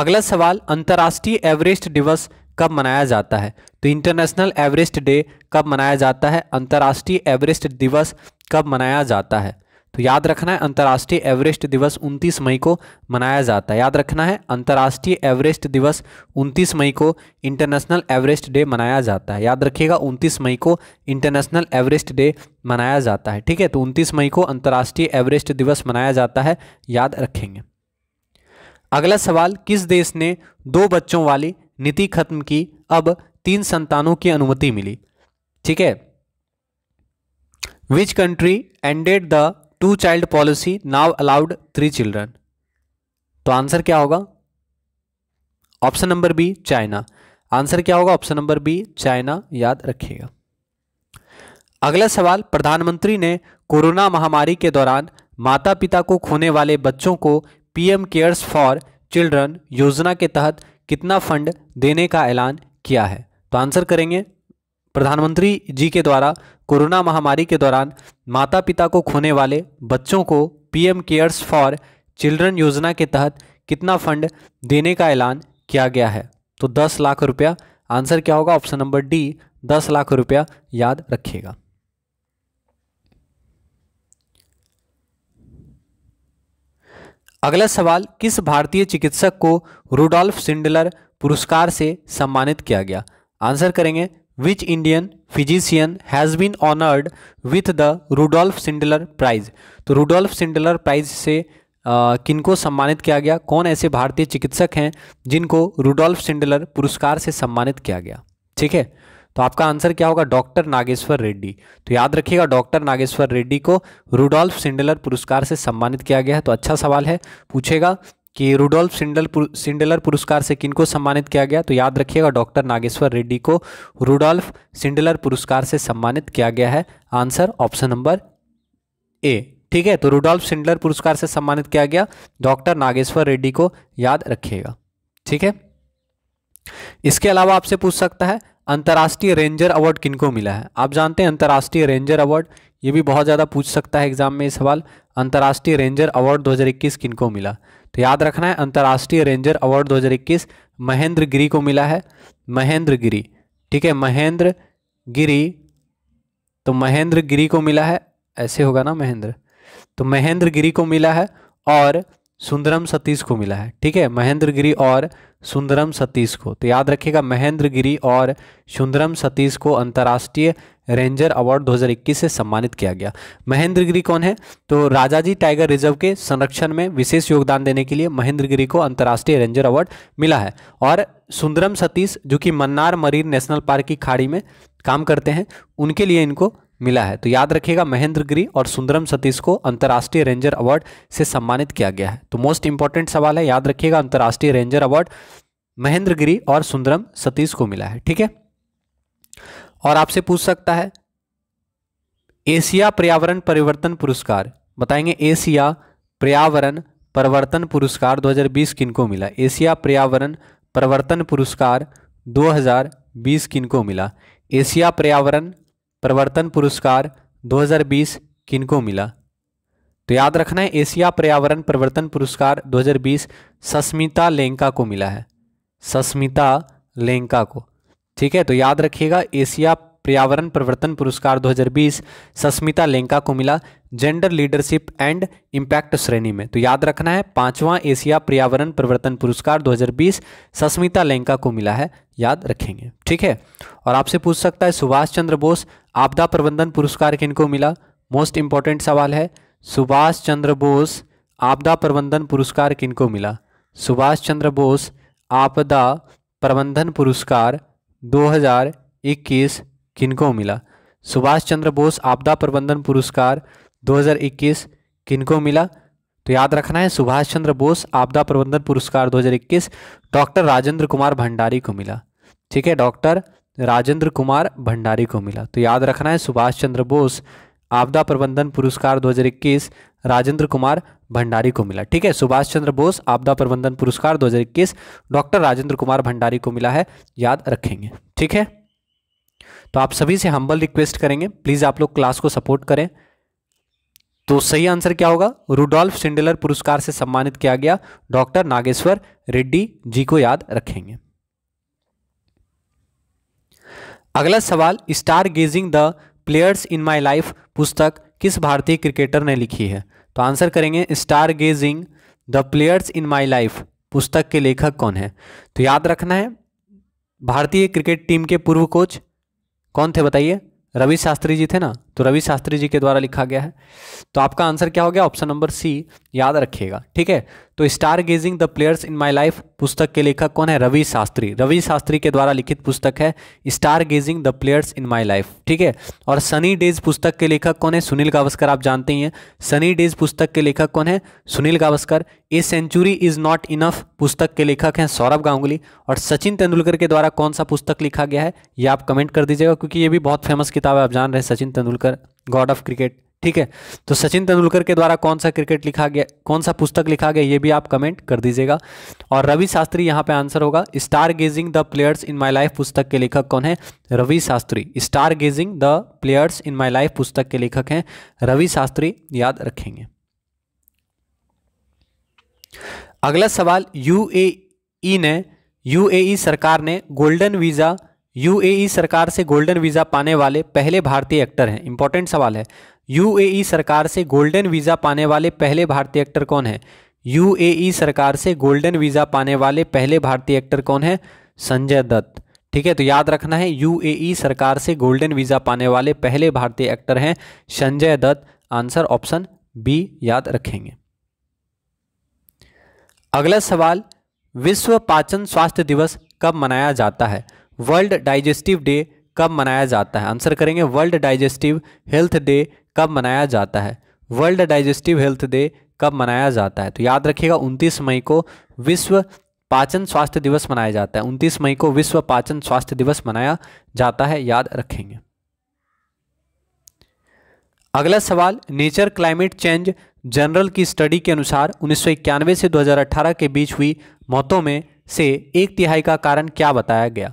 अगला सवाल अंतर्राष्ट्रीय एवरेस्ट दिवस कब मनाया जाता है तो इंटरनेशनल एवरेस्ट डे कब मनाया जाता है अंतर्राष्ट्रीय एवरेस्ट दिवस कब मनाया जाता है तो याद रखना है अंतर्राष्ट्रीय एवरेस्ट दिवस 29 मई को मनाया जाता है याद रखना है अंतर्राष्ट्रीय एवरेस्ट दिवस 29 मई को इंटरनेशनल एवरेस्ट डे मनाया जाता है याद रखिएगा 29 मई को इंटरनेशनल एवरेस्ट डे मनाया जाता है ठीक है तो 29 मई को अंतर्राष्ट्रीय एवरेस्ट दिवस मनाया जाता है याद रखेंगे अगला सवाल किस देश ने दो बच्चों वाली नीति खत्म की अब तीन संतानों की अनुमति मिली ठीक है which country ended the two child policy now allowed three children तो आंसर क्या होगा option number B China answer क्या होगा ऑप्शन नंबर बी चाइना याद रखिएगा अगला सवाल प्रधानमंत्री ने कोरोना महामारी के दौरान माता पिता को खोने वाले बच्चों को पीएम केयर्स फॉर चिल्ड्रन योजना के तहत कितना फंड देने का ऐलान किया है तो आंसर करेंगे प्रधानमंत्री जी के द्वारा कोरोना महामारी के दौरान माता पिता को खोने वाले बच्चों को पीएम केयर्स फॉर चिल्ड्रन योजना के तहत कितना फंड देने का ऐलान किया गया है तो दस लाख रुपया आंसर क्या होगा ऑप्शन नंबर डी दस लाख रुपया याद रखिएगा अगला सवाल किस भारतीय चिकित्सक को रूडोल्फ सिंडलर पुरस्कार से सम्मानित किया गया आंसर करेंगे which Indian physician has been honoured with the Rudolf Schindler prize तो रूडोल्फ सिंडलर प्राइज से किनको सम्मानित किया गया कौन ऐसे भारतीय चिकित्सक हैं जिनको रूडोल्फ सिंडलर पुरस्कार से सम्मानित किया गया ठीक है तो आपका आंसर क्या होगा डॉक्टर नागेश्वर रेड्डी तो याद रखिएगा डॉक्टर नागेश्वर रेड्डी को रूडोल्फ सिंडलर पुरस्कार से सम्मानित किया गया है तो अच्छा सवाल है पूछेगा कि रूडोल्फ सिंडल सिंडलर पुरस्कार से किनको सम्मानित किया गया तो याद रखिएगा डॉक्टर नागेश्वर रेड्डी को रूडोल्फ सिंडलर पुरस्कार से सम्मानित किया गया है आंसर ऑप्शन नंबर ए ठीक है तो रुडोल्फ सिंडलर पुरस्कार से सम्मानित किया गया डॉक्टर नागेश्वर रेड्डी को याद रखिएगा ठीक है इसके अलावा आपसे पूछ सकता है अंतर्राष्ट्रीय रेंजर अवार्ड किनको मिला है आप जानते हैं अंतर्राष्ट्रीय रेंजर अवार्ड ये भी बहुत ज़्यादा पूछ सकता है एग्जाम में ये सवाल अंतर्राष्ट्रीय रेंजर अवार्ड 2021 किनको मिला तो याद रखना है अंतर्राष्ट्रीय रेंजर अवार्ड 2021 महेंद्र गिरी को मिला है महेंद्र गिरी ठीक है महेंद्र गिरी तो महेंद्र गिरी को मिला है ऐसे होगा ना महेंद्र तो महेंद्र गिरी को मिला है और सुंदरम सतीश को मिला है ठीक है महेंद्र गिरी और सुंदरम सतीश को तो याद रखिएगा महेंद्र गिरी और सुंदरम सतीश को अंतर्राष्ट्रीय रेंजर अवार्ड 2021 से सम्मानित किया गया महेंद्र गिरी कौन है तो राजाजी टाइगर रिजर्व के संरक्षण में विशेष योगदान देने के लिए महेंद्र गिरी को अंतर्राष्ट्रीय रेंजर अवार्ड मिला है और सुंदरम सतीश जो कि मन्नार मरीन नेशनल पार्क की खाड़ी में काम करते हैं उनके लिए इनको मिला है तो याद रखिएगा महेंद्र गिरी और सुंदरम सतीश को अंतर्राष्ट्रीय रेंजर अवार्ड से सम्मानित किया गया है तो मोस्ट इंपॉर्टेंट सवाल है याद रखिएगा अंतर्राष्ट्रीय रेंजर अवार्ड महेंद्र गिरी और सुंदरम सतीश को मिला है ठीक है और आपसे पूछ सकता है एशिया पर्यावरण परिवर्तन पुरस्कार बताएंगे एशिया पर्यावरण परिवर्तन पुरस्कार 2020 किनको मिला एशिया पर्यावरण परिवर्तन पुरस्कार 2020 किनको मिला एशिया पर्यावरण परिवर्तन पुरस्कार 2020 किनको मिला तो याद रखना है एशिया पर्यावरण परिवर्तन पुरस्कार 2020 सस्मिता लेंका को मिला है सस्मिता लेंका को ठीक है तो याद रखिएगा एशिया पर्यावरण परिवर्तन पुरस्कार 2020 सस्मिता लेंका को मिला जेंडर लीडरशिप एंड इम्पैक्ट श्रेणी में तो याद रखना है पांचवा एशिया पर्यावरण परिवर्तन पुरस्कार 2020 सस्मिता लेंका को मिला है याद रखेंगे ठीक है और आपसे पूछ सकता है सुभाष चंद्र बोस आपदा प्रबंधन पुरस्कार किनको मिला मोस्ट इंपॉर्टेंट सवाल है सुभाष चंद्र बोस आपदा प्रबंधन पुरस्कार किनको मिला सुभाष चंद्र बोस आपदा प्रबंधन पुरस्कार 2021 किनको मिला सुभाष चंद्र बोस आपदा प्रबंधन पुरस्कार 2021 किनको मिला तो याद रखना है सुभाष चंद्र बोस आपदा प्रबंधन पुरस्कार 2021 डॉक्टर राजेंद्र कुमार भंडारी को मिला ठीक है डॉक्टर राजेंद्र कुमार भंडारी को मिला तो याद रखना है सुभाष चंद्र बोस आपदा प्रबंधन पुरस्कार 2021 राजेंद्र कुमार भंडारी को मिला ठीक है सुभाष चंद्र बोस आपदा प्रबंधन पुरस्कार 2021 डॉक्टर राजेंद्र कुमार भंडारी को मिला है याद रखेंगे ठीक है तो आप सभी से हम्बल रिक्वेस्ट करेंगे प्लीज़ आप लोग क्लास को सपोर्ट करें तो सही आंसर क्या होगा रुडोल्फ सिंडलर पुरस्कार से सम्मानित किया गया डॉक्टर नागेश्वर रेड्डी जी को याद रखेंगे अगला सवाल star gazing the players in my life पुस्तक किस भारतीय क्रिकेटर ने लिखी है तो आंसर करेंगे star gazing the players in my life पुस्तक के लेखक कौन है तो याद रखना है भारतीय क्रिकेट टीम के पूर्व कोच कौन थे बताइए रवि शास्त्री जी थे ना तो रवि शास्त्री जी के द्वारा लिखा गया है तो आपका आंसर क्या हो गया ऑप्शन नंबर सी याद रखिएगा ठीक है तो star gazing the players in my life पुस्तक के लेखक कौन है रवि शास्त्री रवि शास्त्री के द्वारा लिखित पुस्तक है star gazing the players in my life ठीक है और सनी डेज पुस्तक के लेखक कौन है सुनील गावस्कर आप जानते ही हैं सनी डेज पुस्तक के लेखक कौन है Sunil Gavaskar a century is not enough पुस्तक के लेखक हैं सौरभ गांगुली और सचिन तेंदुलकर के द्वारा कौन सा पुस्तक लिखा गया है ये आप कमेंट कर दीजिएगा क्योंकि ये भी बहुत फेमस किताब है आप जान रहे हैं Sachin Tendulkar god of cricket ठीक है तो सचिन तेंदुलकर के द्वारा कौन सा क्रिकेट लिखा गया कौन सा पुस्तक लिखा गया ये भी आप कमेंट कर दीजिएगा और रवि शास्त्री यहाँ पे आंसर होगा star gazing the players in my life पुस्तक के लेखक कौन है Ravi Shastri star gazing the players in my life पुस्तक के लेखक हैं रवि शास्त्री याद रखेंगे अगला सवाल यू e ने यू e सरकार ने गोल्डन वीज़ा यू सरकार से गोल्डन वीज़ा पाने वाले पहले भारतीय एक्टर हैं इंपॉर्टेंट सवाल है यूएई सरकार से गोल्डन वीज़ा पाने वाले पहले भारतीय एक्टर कौन है यूएई सरकार से गोल्डन वीज़ा पाने वाले पहले भारतीय एक्टर कौन है संजय दत्त ठीक है तो याद रखना है यूएई सरकार से गोल्डन वीज़ा पाने वाले पहले भारतीय एक्टर हैं Sanjay Dutt answer option B याद रखेंगे अगला सवाल विश्व पाचन स्वास्थ्य दिवस कब मनाया जाता है वर्ल्ड डाइजेस्टिव डे कब मनाया जाता है आंसर करेंगे वर्ल्ड डाइजेस्टिव हेल्थ डे कब मनाया जाता है वर्ल्ड डाइजेस्टिव हेल्थ डे कब मनाया जाता है तो याद रखिएगा 29 मई को विश्व पाचन स्वास्थ्य दिवस मनाया जाता है 29 मई को विश्व पाचन स्वास्थ्य दिवस मनाया जाता है याद रखेंगे अगला सवाल नेचर क्लाइमेट चेंज जनरल की स्टडी के अनुसार उन्नीस से 2018 के बीच हुई मौतों में से एक तिहाई का कारण क्या बताया गया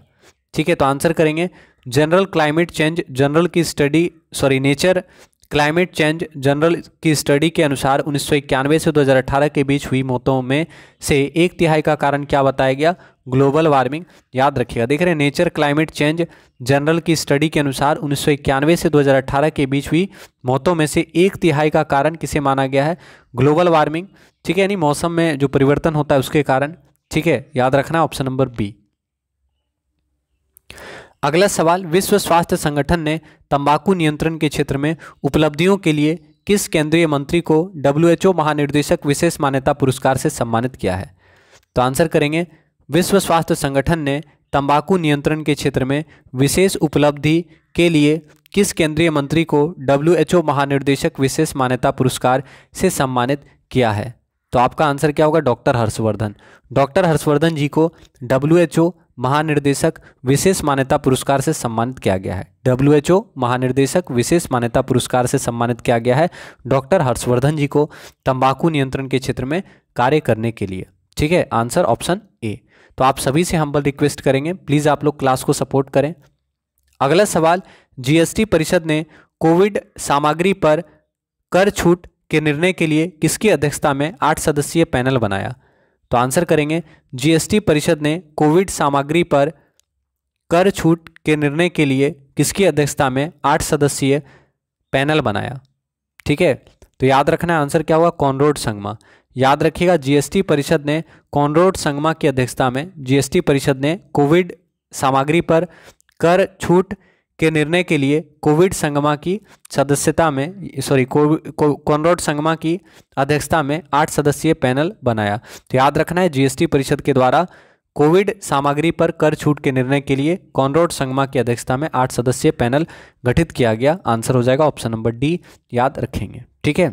ठीक है तो आंसर करेंगे जनरल क्लाइमेट चेंज जनरल की study sorry Nature Climate change journal की स्टडी के अनुसार उन्नीस से 2018 के बीच हुई मौतों में से एक तिहाई का कारण क्या बताया गया ग्लोबल वार्मिंग याद रखिएगा देख रहे हैं नेचर क्लाइमेट चेंज जनरल की स्टडी के अनुसार उन्नीस से 2018 के बीच हुई मौतों में से एक तिहाई का कारण किसे माना गया है ग्लोबल वार्मिंग ठीक है यानी मौसम में जो परिवर्तन होता है उसके कारण ठीक है याद रखना ऑप्शन नंबर बी अगला सवाल विश्व स्वास्थ्य संगठन ने तंबाकू नियंत्रण के क्षेत्र में उपलब्धियों के लिए किस केंद्रीय मंत्री को डब्ल्यूएचओ महानिर्देशक विशेष मान्यता पुरस्कार से सम्मानित किया है तो आंसर करेंगे विश्व स्वास्थ्य संगठन ने तंबाकू नियंत्रण के क्षेत्र में विशेष उपलब्धि के लिए किस केंद्रीय मंत्री को डब्ल्यू महानिर्देशक विशेष मान्यता पुरस्कार से सम्मानित किया है तो आपका आंसर क्या होगा डॉक्टर हर्षवर्धन डॉक्टर हर्षवर्धन जी को डब्ल्यू महानिर्देशक विशेष मान्यता पुरस्कार से सम्मानित किया गया है ओ महानिर्देशक विशेष मान्यता पुरस्कार से सम्मानित किया गया है डॉक्टर हर्षवर्धन जी को तंबाकू नियंत्रण के क्षेत्र में कार्य करने के लिए ठीक है आंसर ऑप्शन ए तो आप सभी से हम्बल रिक्वेस्ट करेंगे प्लीज़ आप लोग क्लास को सपोर्ट करें अगला सवाल जीएसटी परिषद ने कोविड सामग्री पर कर छूट के निर्णय के लिए किसकी अध्यक्षता में आठ सदस्यीय पैनल बनाया तो आंसर करेंगे जीएसटी परिषद ने कोविड सामग्री पर कर छूट के निर्णय के लिए किसकी अध्यक्षता में आठ सदस्यीय पैनल बनाया ठीक है तो याद रखना है आंसर क्या हुआ कॉनरोड संगमा याद रखिएगा जीएसटी परिषद ने कॉनरोड संगमा की अध्यक्षता में जीएसटी परिषद ने कोविड सामग्री पर कर छूट के निर्णय के लिए कोविड संगमा की सदस्यता में सॉरी कॉनरोड संगमा की अध्यक्षता में आठ सदस्यीय पैनल बनाया तो याद रखना है जीएसटी परिषद के द्वारा कोविड सामग्री पर कर छूट के निर्णय के लिए कॉनरोड संगमा की अध्यक्षता में आठ सदस्यीय पैनल गठित किया गया आंसर हो जाएगा ऑप्शन नंबर डी याद रखेंगे ठीक है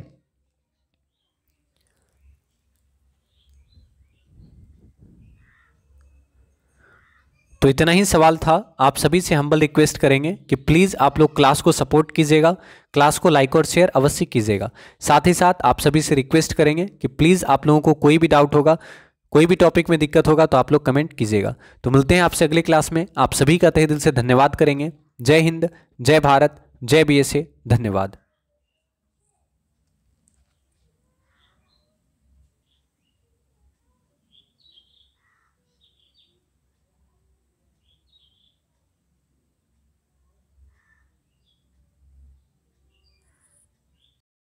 तो इतना ही सवाल था आप सभी से हम्बल रिक्वेस्ट करेंगे कि प्लीज़ आप लोग क्लास को सपोर्ट कीजिएगा क्लास को लाइक और शेयर अवश्य कीजिएगा साथ ही साथ आप सभी से रिक्वेस्ट करेंगे कि प्लीज़ आप लोगों को कोई भी डाउट होगा कोई भी टॉपिक में दिक्कत होगा तो आप लोग कमेंट कीजिएगा तो मिलते हैं आपसे अगले क्लास में आप सभी का तहे दिल से धन्यवाद करेंगे जय हिंद जय भारत जय बी धन्यवाद